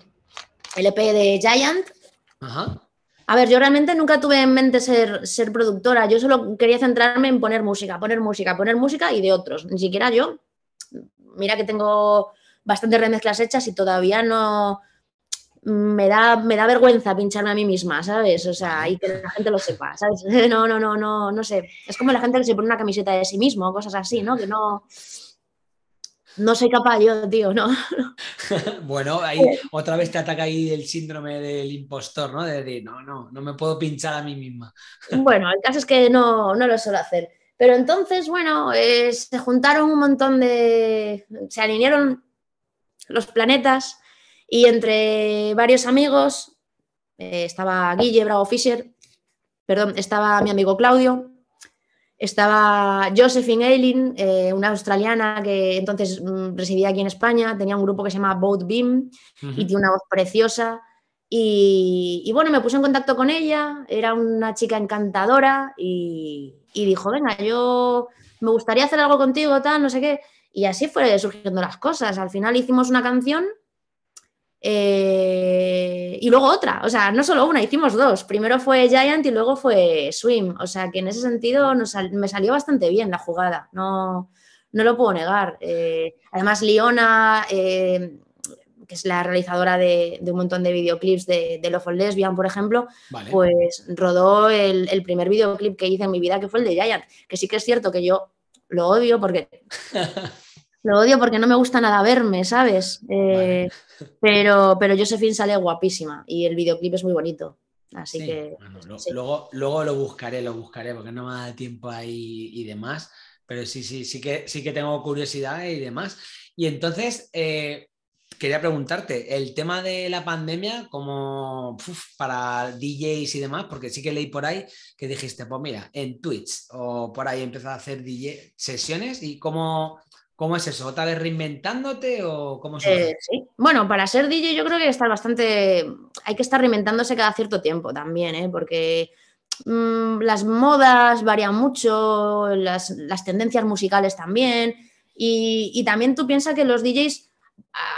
El EP de Giant. Ajá. A ver, yo realmente nunca tuve en mente ser, ser productora. Yo solo quería centrarme en poner música, poner música, poner música y de otros. Ni siquiera yo. Mira que tengo bastantes remezclas hechas y todavía no. Me da, me da vergüenza pincharme a mí misma, ¿sabes? O sea, y que la gente lo sepa, ¿sabes? No, no, no, no, no sé. Es como la gente que se pone una camiseta de sí mismo, cosas así, ¿no? Que no no soy capaz yo, tío, ¿no? bueno, ahí eh. otra vez te ataca ahí el síndrome del impostor, ¿no? De decir, no, no, no me puedo pinchar a mí misma. bueno, el caso es que no, no lo suelo hacer. Pero entonces, bueno, eh, se juntaron un montón de... se alinearon los planetas y entre varios amigos, eh, estaba Guille Bravo Fisher, perdón, estaba mi amigo Claudio, estaba Josephine Eileen, eh, una australiana que entonces mm, residía aquí en España, tenía un grupo que se llama Boat Beam y tiene una voz preciosa. Y, bueno, me puse en contacto con ella, era una chica encantadora y, y, dijo, venga, yo me gustaría hacer algo contigo, tal, no sé qué. Y así fue surgiendo las cosas. Al final hicimos una canción eh, y luego otra, o sea, no solo una, hicimos dos. Primero fue Giant y luego fue Swim. O sea, que en ese sentido me salió bastante bien la jugada, no, no lo puedo negar. Eh, además, Liona, eh, que es la realizadora de, un montón de videoclips de, de Love Lesbian, por ejemplo, pues rodó el, el primer videoclip que hice en mi vida, que fue el de Giant. Que sí que es cierto que yo lo odio porque Lo odio porque no me gusta nada verme, ¿sabes? Eh, pero, pero Josephine sale guapísima y el videoclip es muy bonito. Así que. luego, luego lo buscaré, lo buscaré, porque no me da tiempo ahí y demás. Pero sí, sí, sí que sí que tengo curiosidad y demás. Y entonces eh, quería preguntarte, el tema de la pandemia, como para DJs y demás, porque sí que leí por ahí que dijiste, pues mira, en Twitch o por ahí empezó a hacer DJ sesiones y cómo, ¿Cómo es eso? tal vez reinventándote o cómo eh, sí. Bueno, para ser DJ yo creo que estar bastante. Hay que estar reinventándose cada cierto tiempo también, ¿eh? porque mm, las modas varían mucho, las, tendencias musicales también. Y, también tú piensas que los DJs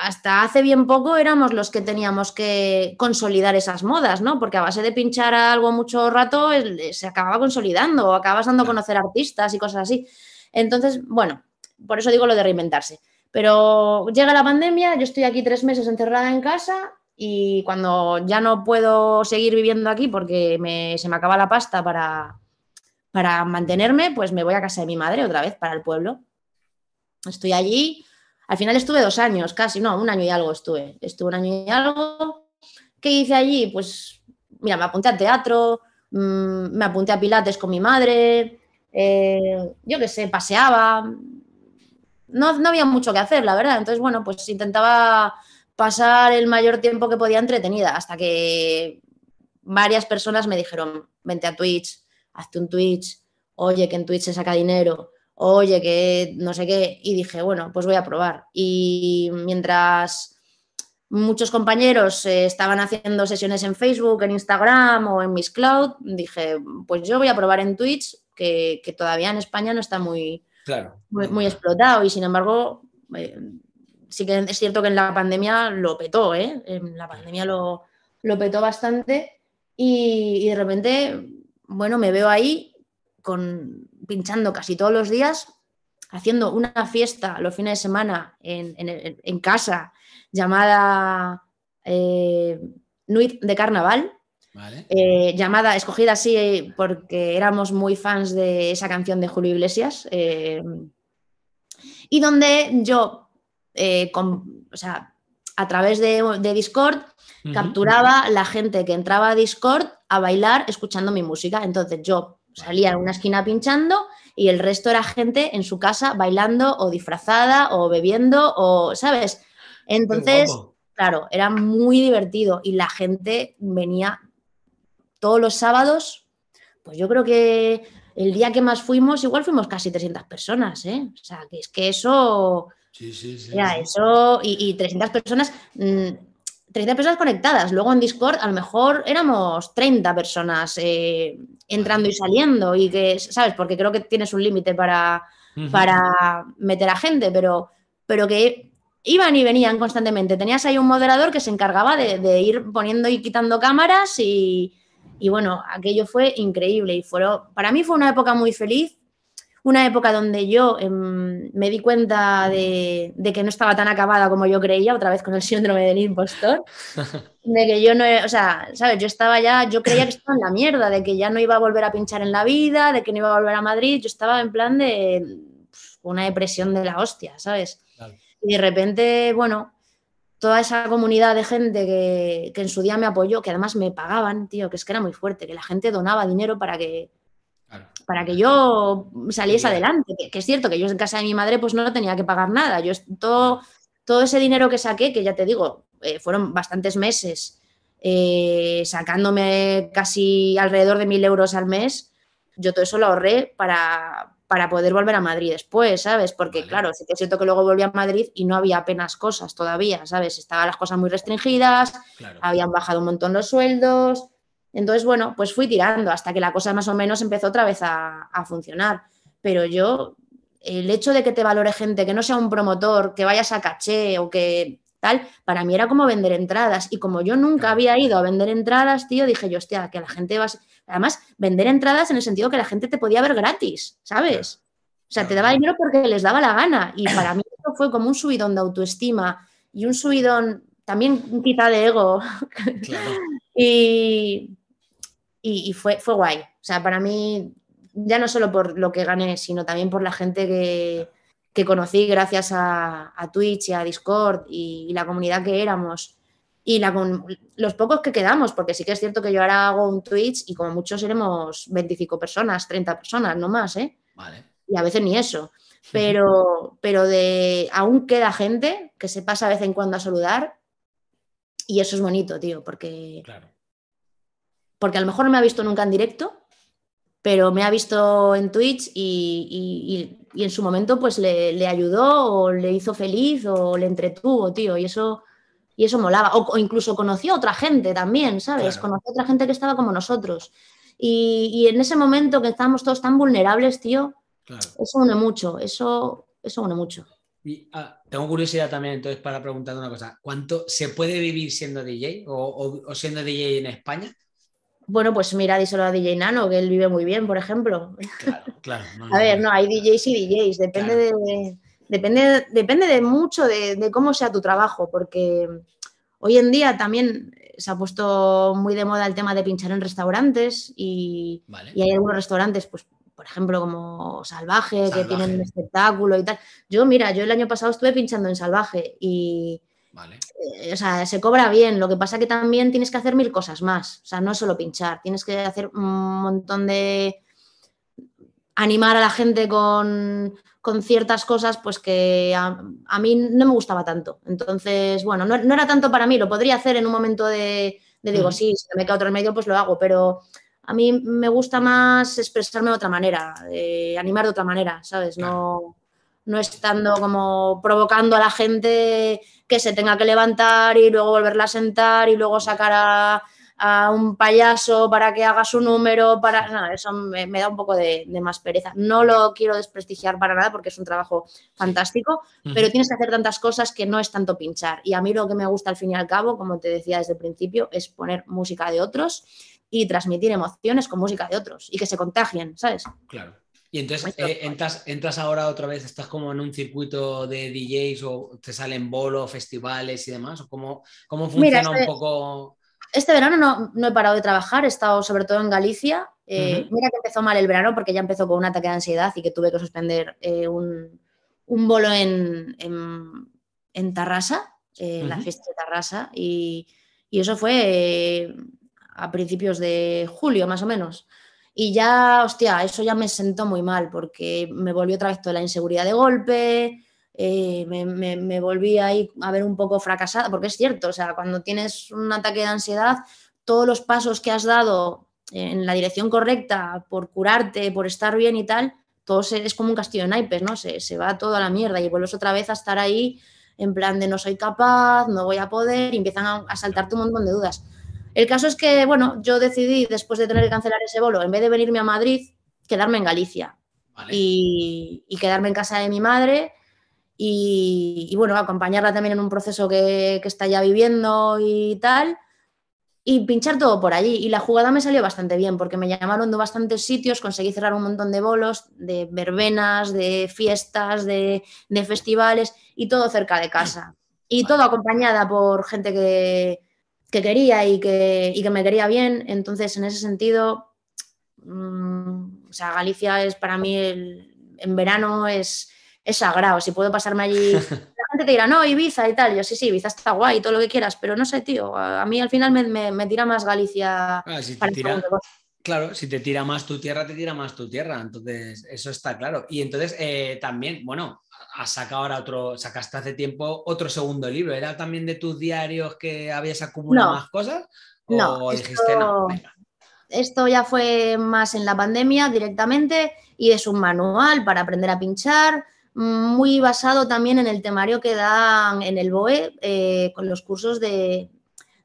hasta hace bien poco éramos los que teníamos que consolidar esas modas, ¿no? Porque a base de pinchar algo mucho rato se acababa consolidando o acabas dando a conocer artistas y cosas así. Entonces, bueno, por eso digo lo de reinventarse. Pero llega la pandemia, yo estoy aquí tres meses encerrada en casa y cuando ya no puedo seguir viviendo aquí porque se me acaba la pasta para, para mantenerme, pues me voy a casa de mi madre otra vez para el pueblo. Estoy allí, al final estuve dos años, casi, no, un año y algo estuve. Estuve un año y algo. ¿Qué hice allí? Pues mira, me apunté al teatro, mm, me apunté a pilates con mi madre, eh, yo qué sé, paseaba, no, había mucho que hacer, la verdad. Entonces, bueno, pues intentaba pasar el mayor tiempo que podía entretenida hasta que varias personas me dijeron, vente a Twitch, hazte un Twitch, oye, que en Twitch se saca dinero, oye, que no sé qué. Y dije, bueno, pues voy a probar. Y mientras muchos compañeros eh, estaban haciendo sesiones en Facebook, en Instagram o en Miss Cloud, dije, pues yo voy a probar en Twitch, que todavía en España no está muy, muy, explotado y sin embargo, eh, sí que es cierto que en la pandemia lo petó, ¿eh? en la pandemia lo, petó bastante y, de repente, bueno, me veo ahí con, pinchando casi todos los días, haciendo una fiesta los fines de semana en, casa llamada eh, Nuit de Carnaval eh, llamada, escogida así porque éramos muy fans de esa canción de Julio Iglesias. Eh, y donde yo, eh, o sea, a través de, Discord, capturaba la gente que entraba a Discord a bailar escuchando mi música. Entonces yo salía a una esquina pinchando y el resto era gente en su casa bailando o disfrazada o bebiendo o, ¿sabes? Entonces, claro, era muy divertido y la gente venía todos los sábados, pues yo creo que el día que más fuimos, igual fuimos casi 300 personas, ¿eh? O sea, que es que eso... Sí, sí, sí. eso y, 300 personas... Mm, personas conectadas. Luego en Discord a lo mejor éramos 30 personas eh, entrando y saliendo y que, ¿sabes? Porque creo que tienes un límite para, para meter a gente, pero, pero que iban y venían constantemente. Tenías ahí un moderador que se encargaba de ir poniendo y quitando cámaras y, y bueno, aquello fue increíble y fueron, para mí fue una época muy feliz, una época donde yo em, me di cuenta de, que no estaba tan acabada como yo creía, otra vez con el síndrome del impostor, de que yo no, o sea, sabes, yo estaba ya, yo creía que estaba en la mierda, de que ya no iba a volver a pinchar en la vida, de que no iba a volver a Madrid, yo estaba en plan de una depresión de la hostia, ¿sabes? Y de repente, bueno, toda esa comunidad de gente que, en su día me apoyó, que además me pagaban, tío, que es que era muy fuerte, que la gente donaba dinero para que, para que yo saliese adelante. Que, es cierto que yo en casa de mi madre pues no tenía que pagar nada. Yo todo, todo ese dinero que saqué, que ya te digo, eh, fueron bastantes meses, eh, sacándome casi alrededor de mil euros al mes, yo todo eso lo ahorré para, para poder volver a Madrid después, ¿sabes? Porque claro, sí que es cierto que luego volví a Madrid y no había apenas cosas todavía, ¿sabes? Estaban las cosas muy restringidas, habían bajado un montón los sueldos. Entonces, bueno, pues fui tirando hasta que la cosa más o menos empezó otra vez a, a funcionar. Pero yo, el hecho de que te valore gente, que no sea un promotor, que vayas a caché o que tal, para mí era como vender entradas. Y como yo nunca había ido a vender entradas, tío, dije yo, hostia, que la gente va a... Además, vender entradas en el sentido que la gente te podía ver gratis, ¿sabes? O sea, te daba dinero porque les daba la gana. Y para mí eso fue como un subidón de autoestima y un subidón también quizá de ego. y, fue, fue guay. O sea, para mí, ya no solo por lo que gané, sino también por la gente que, conocí gracias a, Twitch y a Discord y la comunidad que éramos y los pocos que quedamos, porque sí que es cierto que yo ahora hago un Twitch y como muchos seremos 25 personas, 30 personas, no más, ¿eh? Vale. Y a veces ni eso. Pero, pero de aún queda gente que se pasa de vez en cuando a saludar y eso es bonito, tío, porque, claro. porque a lo mejor no me ha visto nunca en directo, pero me ha visto en Twitch y, en su momento pues le, le ayudó o le hizo feliz o le entretuvo, tío, y eso y eso molaba. O, incluso conoció a otra gente también, ¿sabes? conoció a otra gente que estaba como nosotros. Y, en ese momento que estábamos todos tan vulnerables, tío, eso une mucho, eso, eso une mucho. Ah, tengo curiosidad también entonces para preguntarte una cosa. ¿Cuánto se puede vivir siendo DJ o, siendo DJ en España? Bueno, pues mira, díselo a DJ Nano, que él vive muy bien, por ejemplo. Claro, a ver, no, hay DJs y DJs, depende de depende, depende de mucho de, cómo sea tu trabajo, porque hoy en día también se ha puesto muy de moda el tema de pinchar en restaurantes y, hay algunos restaurantes, pues, por ejemplo, como Salvaje, que tienen un espectáculo y tal. Yo, mira, yo el año pasado estuve pinchando en Salvaje y... Eh, o sea, se cobra bien, lo que pasa que también tienes que hacer mil cosas más, o sea, no solo pinchar, tienes que hacer un montón de, animar a la gente con con ciertas cosas pues que a, mí no me gustaba tanto. Entonces, bueno, no, no, era tanto para mí, lo podría hacer en un momento de, digo, sí, si me queda otro medio, pues lo hago, pero a mí me gusta más expresarme de otra manera, animar de otra manera, ¿sabes? No, no estando como provocando a la gente que se tenga que levantar y luego volverla a sentar y luego sacar a a un payaso para que haga su número, para... eso me, da un poco de, más pereza. No lo quiero desprestigiar para nada porque es un trabajo fantástico, pero tienes que hacer tantas cosas que no es tanto pinchar. Y a mí lo que me gusta al fin y al cabo, como te decía desde el principio, es poner música de otros y transmitir emociones con música de otros y que se contagien, ¿sabes? Claro. Y entonces eh, entras, ahora otra vez, estás como en un circuito de DJs o te salen bolo festivales y demás, o cómo, cómo funciona un este poco este verano no, no, he parado de trabajar, he estado sobre todo en Galicia. Eh, mira que empezó mal el verano porque ya empezó con un ataque de ansiedad y que tuve que suspender eh, un, un, bolo en, en, en Tarrasa, eh, la fiesta de Tarrasa, y, y eso fue a principios de julio más o menos. Y ya, hostia, eso ya me sentó muy mal porque me volvió otra vez toda la inseguridad de golpe, eh, me, me, volví a ver un poco fracasada, porque es cierto, o sea, cuando tienes un ataque de ansiedad, todos los pasos que has dado en la dirección correcta por curarte, por estar bien y tal, todo es como un castillo de naipes, ¿no? Se, va todo a la mierda y vuelves otra vez a estar ahí en plan de no soy capaz, no voy a poder, empiezan a, saltar saltarte un montón de dudas. El caso es que, bueno, yo decidí, después de tener que cancelar ese bolo, en vez de venirme a Madrid, quedarme en Galicia. Y, y, quedarme en casa de mi madre y, bueno, acompañarla también en un proceso que, está ya viviendo y tal, y pinchar todo por allí. Y la jugada me salió bastante bien, porque me llamaron de bastantes sitios, conseguí cerrar un montón de bolos, de verbenas, de fiestas, de, festivales, y todo cerca de casa. Y todo acompañada por gente que, quería y que, me quería bien. Entonces, en ese sentido, mm, o sea, Galicia es para mí, en verano es es sagrado. Si puedo pasarme allí, la gente te dirá, no, Ibiza y tal. Yo sí, sí, Ibiza está guay, todo lo que quieras, pero no sé, tío. A mí al final me, tira más Galicia. Ah, claro, si te tira más tu tierra, te tira más tu tierra. Entonces, eso está claro. Y entonces eh, también, bueno, has sacado ahora otro, sacaste hace tiempo otro segundo libro. ¿Era también de tus diarios que habías acumulado más cosas? ¿O no, dijiste no? esto ya fue más en la pandemia directamente y es un manual para aprender a pinchar, muy basado también en el temario que dan en el BOE eh, con los cursos de,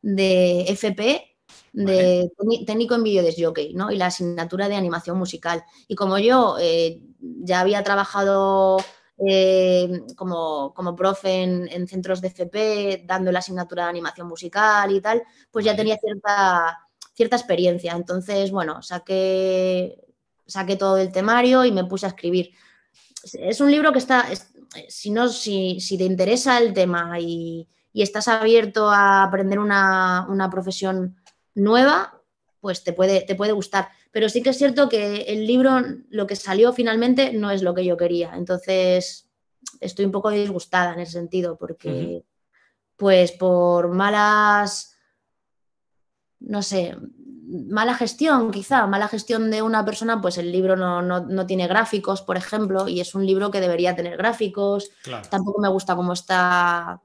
FP de técnico en vídeo de jockey, ¿no? Y la asignatura de animación musical. Y como yo eh, ya había trabajado eh, como, profe en, centros de FP, dando la asignatura de animación musical y tal, pues ya tenía cierta, cierta experiencia. Entonces, bueno, saqué, saqué todo el temario y me puse a escribir es un libro que está, si, no, si, si, te interesa el tema y, y estás abierto a aprender una, una, profesión nueva, pues te puede, te puede gustar. Pero sí que es cierto que el libro, lo que salió finalmente, no es lo que yo quería. Entonces, estoy un poco disgustada en ese sentido, porque pues por malas no sé, mala gestión quizá, mala gestión de una persona, pues el libro no, tiene gráficos, por ejemplo, y es un libro que debería tener gráficos. Tampoco me gusta cómo está...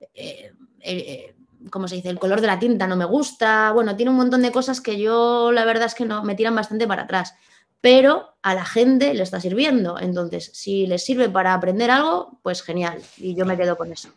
Eh, eh, eh, cómo como se dice? El color de la tinta no me gusta. Bueno, tiene un montón de cosas que yo, la verdad es que no, me tiran bastante para atrás. Pero a la gente le está sirviendo. Entonces, si les sirve para aprender algo, pues genial. Y yo me quedo con eso.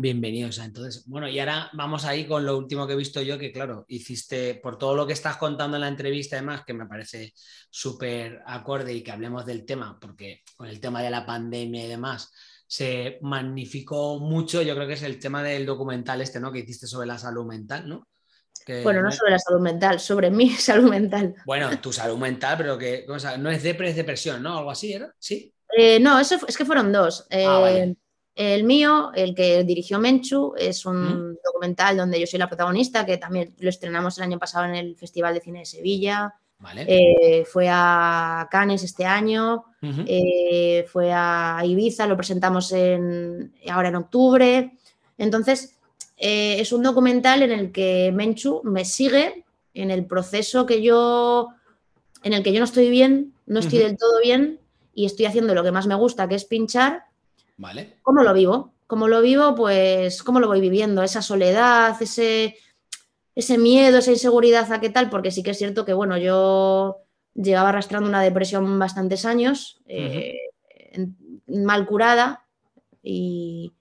Bienvenidos entonces. Bueno, y ahora vamos ahí con lo último que he visto yo, que claro, hiciste por todo lo que estás contando en la entrevista, además, que me parece súper acorde y que hablemos del tema, porque con el tema de la pandemia y demás se magnificó mucho. Yo creo que es el tema del documental este, ¿no? Que hiciste sobre la salud mental, ¿no? bueno, no sobre la salud mental, sobre mi salud mental. Bueno, tu salud mental, pero que, no es depresión, ¿no? Algo así, ¿era? Sí. Eh, no, eso es que fueron dos. Ah, eh, el mío, el que dirigió Menchu, es un documental donde yo soy la protagonista, que también lo estrenamos el año pasado en el Festival de Cine de Sevilla. Eh, fue a Cannes este año, eh, fue a Ibiza, lo presentamos en, ahora en octubre. Entonces, eh, es un documental en el que Menchu me sigue en el proceso que yo, en el que yo no estoy bien, no estoy del todo bien y estoy haciendo lo que más me gusta, que es pinchar ¿Cómo lo vivo? ¿Cómo lo vivo? Pues, ¿cómo lo voy viviendo? Esa soledad, ese, ese miedo, esa inseguridad a qué tal, porque sí que es cierto que, bueno, yo llevaba arrastrando una depresión bastantes años, eh, mal curada, y,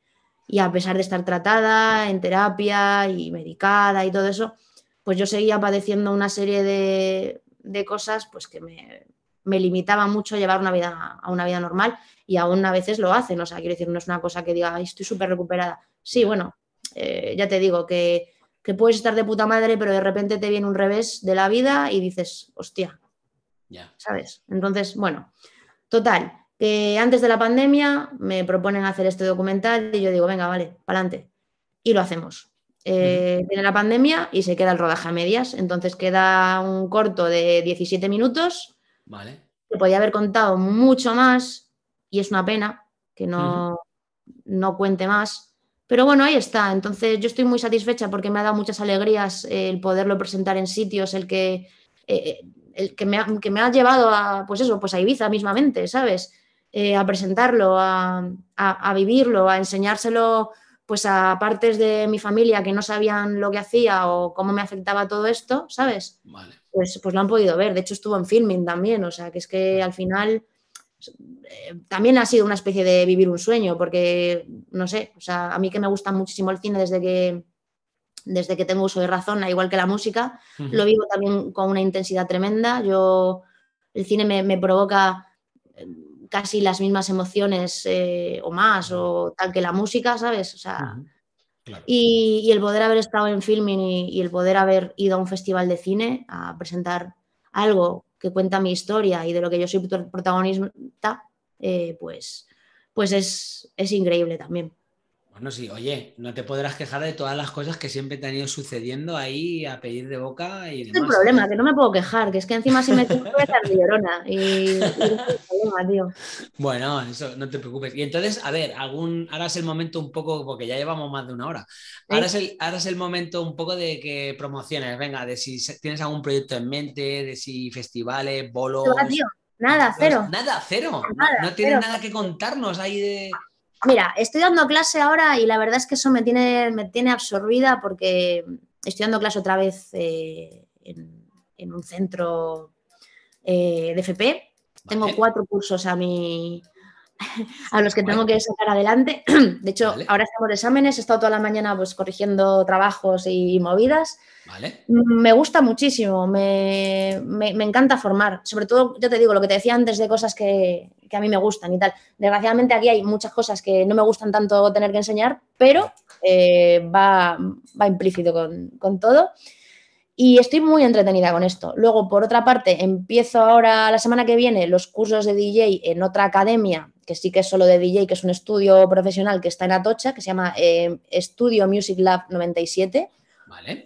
y, a pesar de estar tratada en terapia y medicada y todo eso, pues yo seguía padeciendo una serie de, de cosas pues que me, me limitaba mucho a llevar una vida, a una vida normal y aún a veces lo hacen. O sea, quiero decir, no es una cosa que diga, estoy súper recuperada. Sí, bueno, eh, ya te digo que, puedes estar de puta madre, pero de repente te viene un revés de la vida y dices, hostia. ya ¿Sabes? Entonces, bueno, total, que antes de la pandemia me proponen hacer este documental y yo digo, venga, vale, para adelante. Y lo hacemos. Eh, viene la pandemia y se queda el rodaje a medias. Entonces queda un corto de 17 minutos Vale. podía haber contado mucho más y es una pena que no, cuente más. Pero bueno, ahí está. Entonces yo estoy muy satisfecha porque me ha dado muchas alegrías el poderlo presentar en sitios, el que, eh, eh, el que, me, ha, llevado a, pues eso, pues a Ibiza mismamente, ¿sabes? Eh, a presentarlo, a, a, vivirlo, a enseñárselo pues a partes de mi familia que no sabían lo que hacía o cómo me afectaba todo esto, ¿sabes? Vale. Pues, pues, lo han podido ver. De hecho, estuvo en filming también, o sea, que es que al final eh, también ha sido una especie de vivir un sueño, porque, no sé, o sea, a mí que me gusta muchísimo el cine desde que, desde que tengo uso de razón, al igual que la música, lo vivo también con una intensidad tremenda. Yo, el cine me, provoca eh, casi las mismas emociones eh, o más, o tal que la música, ¿sabes? O sea, y, el poder haber estado en filming y, el poder haber ido a un festival de cine a presentar algo que cuenta mi historia y de lo que yo soy protagonista, eh, pues, pues es, increíble también. No, sí, oye, no te podrás quejar de todas las cosas que siempre te han ido sucediendo ahí a pedir de boca y Es el ¿eh? problema, que no me puedo quejar, que es que encima si me quejo que Y, Bueno, eso, no te preocupes. Y entonces, a ver, algún, ahora es el momento un poco, porque ya llevamos más de una hora, ahora, es, el, momento un poco de que promociones, venga, de si tienes algún proyecto en mente, de si festivales, bolos... Nada, cero. Nada, cero. no tienes nada que contarnos ahí de. Mira, estoy dando clase ahora y la verdad es que eso me tiene, me tiene absorbida porque estoy dando clase otra vez eh, en, un centro eh, de FP. Tengo cuatro cursos a mi, a los que tengo que sacar adelante. De hecho, ahora estamos de exámenes, he estado toda la mañana pues, corrigiendo trabajos y movidas. Mm, me gusta muchísimo, me, encanta formar. Sobre todo, yo te digo lo que te decía antes de cosas que, a mí me gustan y tal. Desgraciadamente aquí hay muchas cosas que no me gustan tanto tener que enseñar, pero eh, va, va, implícito con, con todo. Y estoy muy entretenida con esto. Luego, por otra parte, empiezo ahora la semana que viene los cursos de DJ en otra academia que sí que es solo de DJ, que es un estudio profesional que está en Atocha, que se llama Estudio eh, Studio Music Lab 97.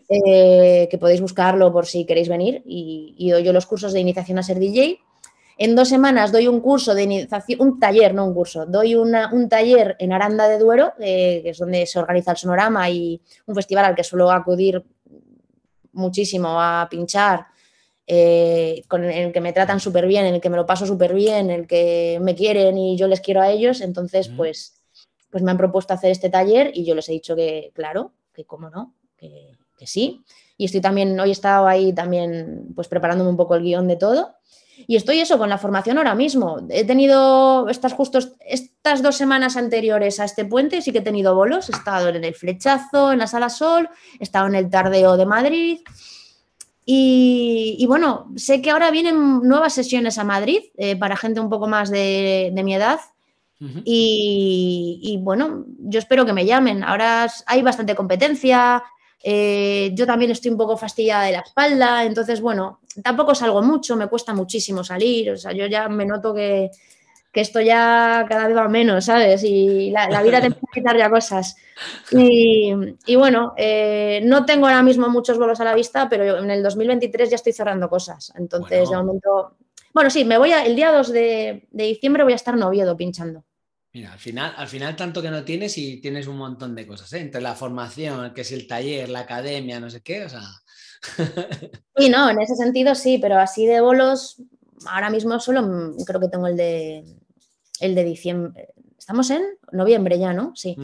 Eh, que podéis buscarlo por si queréis venir. Y, doy yo los cursos de iniciación a ser DJ. En dos semanas doy un curso de iniciación, un taller, no un curso, doy una, un taller en Aranda de Duero, eh, que es donde se organiza el sonorama y un festival al que suelo acudir muchísimo a pinchar eh, con el que me tratan súper bien, en el que me lo paso súper bien, en el que me quieren y yo les quiero a ellos. Entonces, pues, pues me han propuesto hacer este taller y yo les he dicho que, claro, que cómo no, que, sí. Y estoy también, hoy he estado ahí también, pues preparándome un poco el guión de todo. Y estoy eso, con la formación ahora mismo. He tenido estas justos estas dos semanas anteriores a este puente, sí que he tenido bolos. He estado en el flechazo, en la sala sol, he estado en el tardeo de Madrid y, bueno, sé que ahora vienen nuevas sesiones a Madrid eh, para gente un poco más de, mi edad. y, bueno, yo espero que me llamen. Ahora hay bastante competencia. Eh, yo también estoy un poco fastidiada de la espalda. Entonces, bueno, tampoco salgo mucho, me cuesta muchísimo salir. O sea, yo ya me noto que, que esto ya cada vez va menos, ¿sabes? Y la, vida te empieza a quitar ya cosas. Y, bueno, eh, no tengo ahora mismo muchos bolos a la vista, pero en el 2023 ya estoy cerrando cosas. Entonces, de momento... Bueno, sí, me voy a, el día 2 de, diciembre voy a estar noviedo pinchando. Mira, al final, al final tanto que no tienes y tienes un montón de cosas, ¿eh? entre la formación, que es el taller, la academia, no sé qué, o sea... Sí, no, en ese sentido sí, pero así de bolos ahora mismo solo mm, creo que tengo el de, el de diciembre. Estamos en noviembre ya, ¿no? Sí.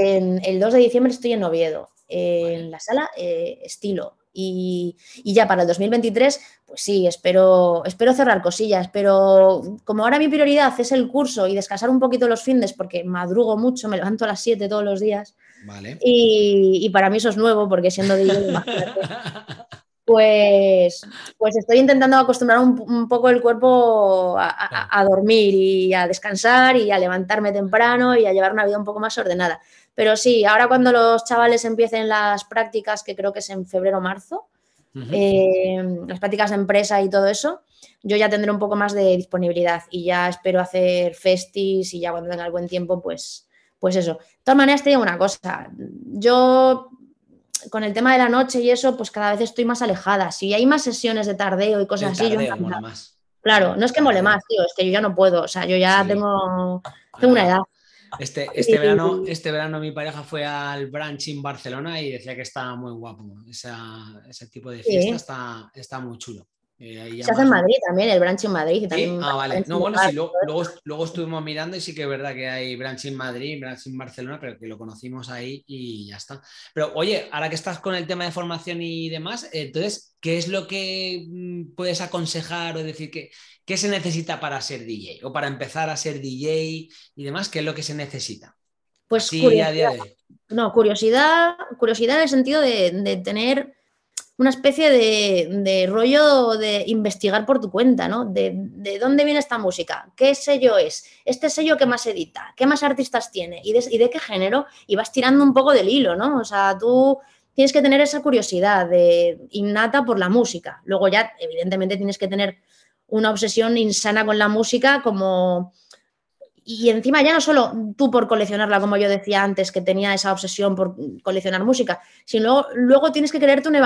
el 2 de diciembre estoy en Oviedo, eh, en la sala eh, estilo. Y, ya para el 2023, pues sí, espero, espero cerrar cosillas, pero como ahora mi prioridad es el curso y descansar un poquito los fines, porque madrugo mucho, me levanto a las 7 todos los días. Vale. Y, y, para mí eso es nuevo, porque siendo de pues, pues estoy intentando acostumbrar un, poco el cuerpo a, dormir y a descansar y a levantarme temprano y a llevar una vida un poco más ordenada. Pero sí, ahora cuando los chavales empiecen las prácticas, que creo que es en febrero o marzo, eh, las prácticas de empresa y todo eso, yo ya tendré un poco más de disponibilidad y ya espero hacer festis y ya cuando tenga el buen tiempo, pues, pues eso. De todas maneras, te digo una cosa, yo con el tema de la noche y eso, pues cada vez estoy más alejada. Si hay más sesiones de tardeo y cosas así, yo más. Claro, no es que mole más, tío, es que yo ya no puedo, o sea, yo ya tengo, tengo una edad. Este, este, verano, este verano mi pareja fue al brunch en Barcelona y decía que estaba muy guapo. ese tipo de fiesta está, está muy chulo. Eh, se hace en Madrid también, el branch en Madrid. Ah, vale. luego, estuvimos mirando y sí que es verdad que hay branch en Madrid, branch en Barcelona, pero que lo conocimos ahí y ya está. Pero oye, ahora que estás con el tema de formación y demás, entonces, ¿qué es lo que mm, puedes aconsejar o decir que qué se necesita para ser DJ o para empezar a ser DJ y demás? ¿Qué es lo que se necesita? Pues sí, curiosidad. No, curiosidad, curiosidad en el sentido de, de tener una especie de, rollo de investigar por tu cuenta, ¿no? De, dónde viene esta música, qué sello es, este sello que más edita, qué más artistas tiene y de, qué género, y vas tirando un poco del hilo, ¿no? O sea, tú tienes que tener esa curiosidad innata por la música. Luego ya, evidentemente, tienes que tener una obsesión insana con la música como y encima ya no solo tú por coleccionarla, como yo decía antes, que tenía esa obsesión por coleccionar música, sino luego, tienes que creerte un,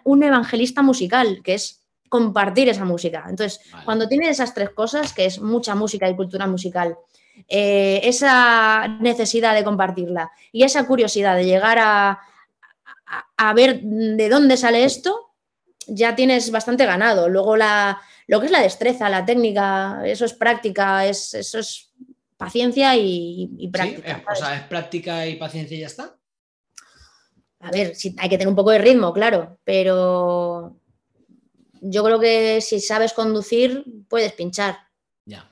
un, evangelista musical, que es compartir esa música. Entonces, cuando tienes esas tres cosas, que es mucha música y cultura musical, eh, esa necesidad de compartirla y esa curiosidad de llegar a ver de dónde sale esto, ya tienes bastante ganado. Luego la, lo que es la destreza, la técnica, eso es práctica, eso es paciencia y, práctica. Eh, o sea, es práctica y paciencia y ya está. A ver, hay que tener un poco de ritmo, claro, pero yo creo que si sabes conducir, puedes pinchar. Ya,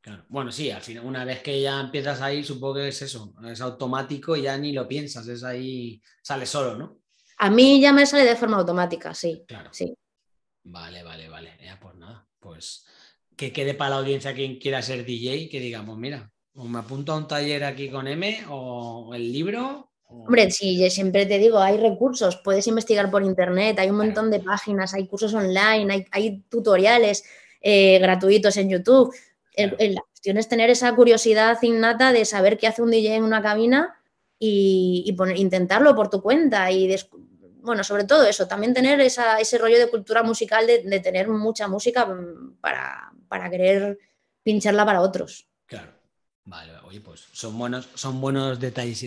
claro. Bueno, sí, al final, una vez que ya empiezas ahí, supongo que es eso, es automático y ya ni lo piensas, es ahí, sale solo, ¿no? A mí ya me sale de forma automática, sí. Claro. Sí. Vale, vale, vale. Ya, pues nada, pues que quede para la audiencia quien quiera ser DJ, que digamos, mira, o me apunto a un taller aquí con M o el libro. Hombre, sí, siempre te digo, hay recursos, puedes investigar por internet, hay un montón de páginas, hay cursos online, hay, tutoriales eh, gratuitos en YouTube. la cuestión es tener esa curiosidad innata de saber qué hace un DJ en una cabina y, intentarlo por tu cuenta y bueno, sobre todo eso, también tener ese rollo de cultura musical, de, tener mucha música mm, para, querer pincharla para otros. Claro, vale, oye, pues son buenos, son buenos detalles.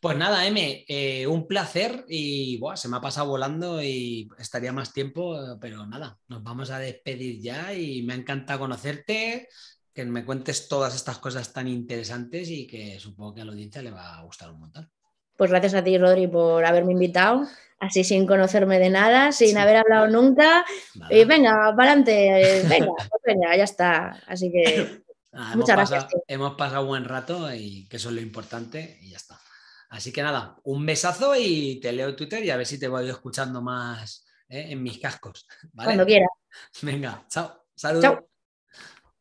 Pues nada, M, eh, un placer y se me ha pasado volando y estaría más tiempo, pero nada, nos vamos a despedir ya y me encanta conocerte, que me cuentes todas estas cosas tan interesantes y que supongo que a la audiencia le va a gustar un montón pues gracias a ti, Rodri, por haberme invitado, así sin conocerme de nada, sin haber hablado nunca. Y venga, para adelante, venga, pues venga, ya está. Así que muchas gracias. hemos pasado buen rato y que eso es lo importante y ya está. Así que nada, un besazo y te leo Twitter y a ver si te voy escuchando más eh, en mis cascos. ¿vale? Cuando quieras. Venga, chao. Saludos. Chao.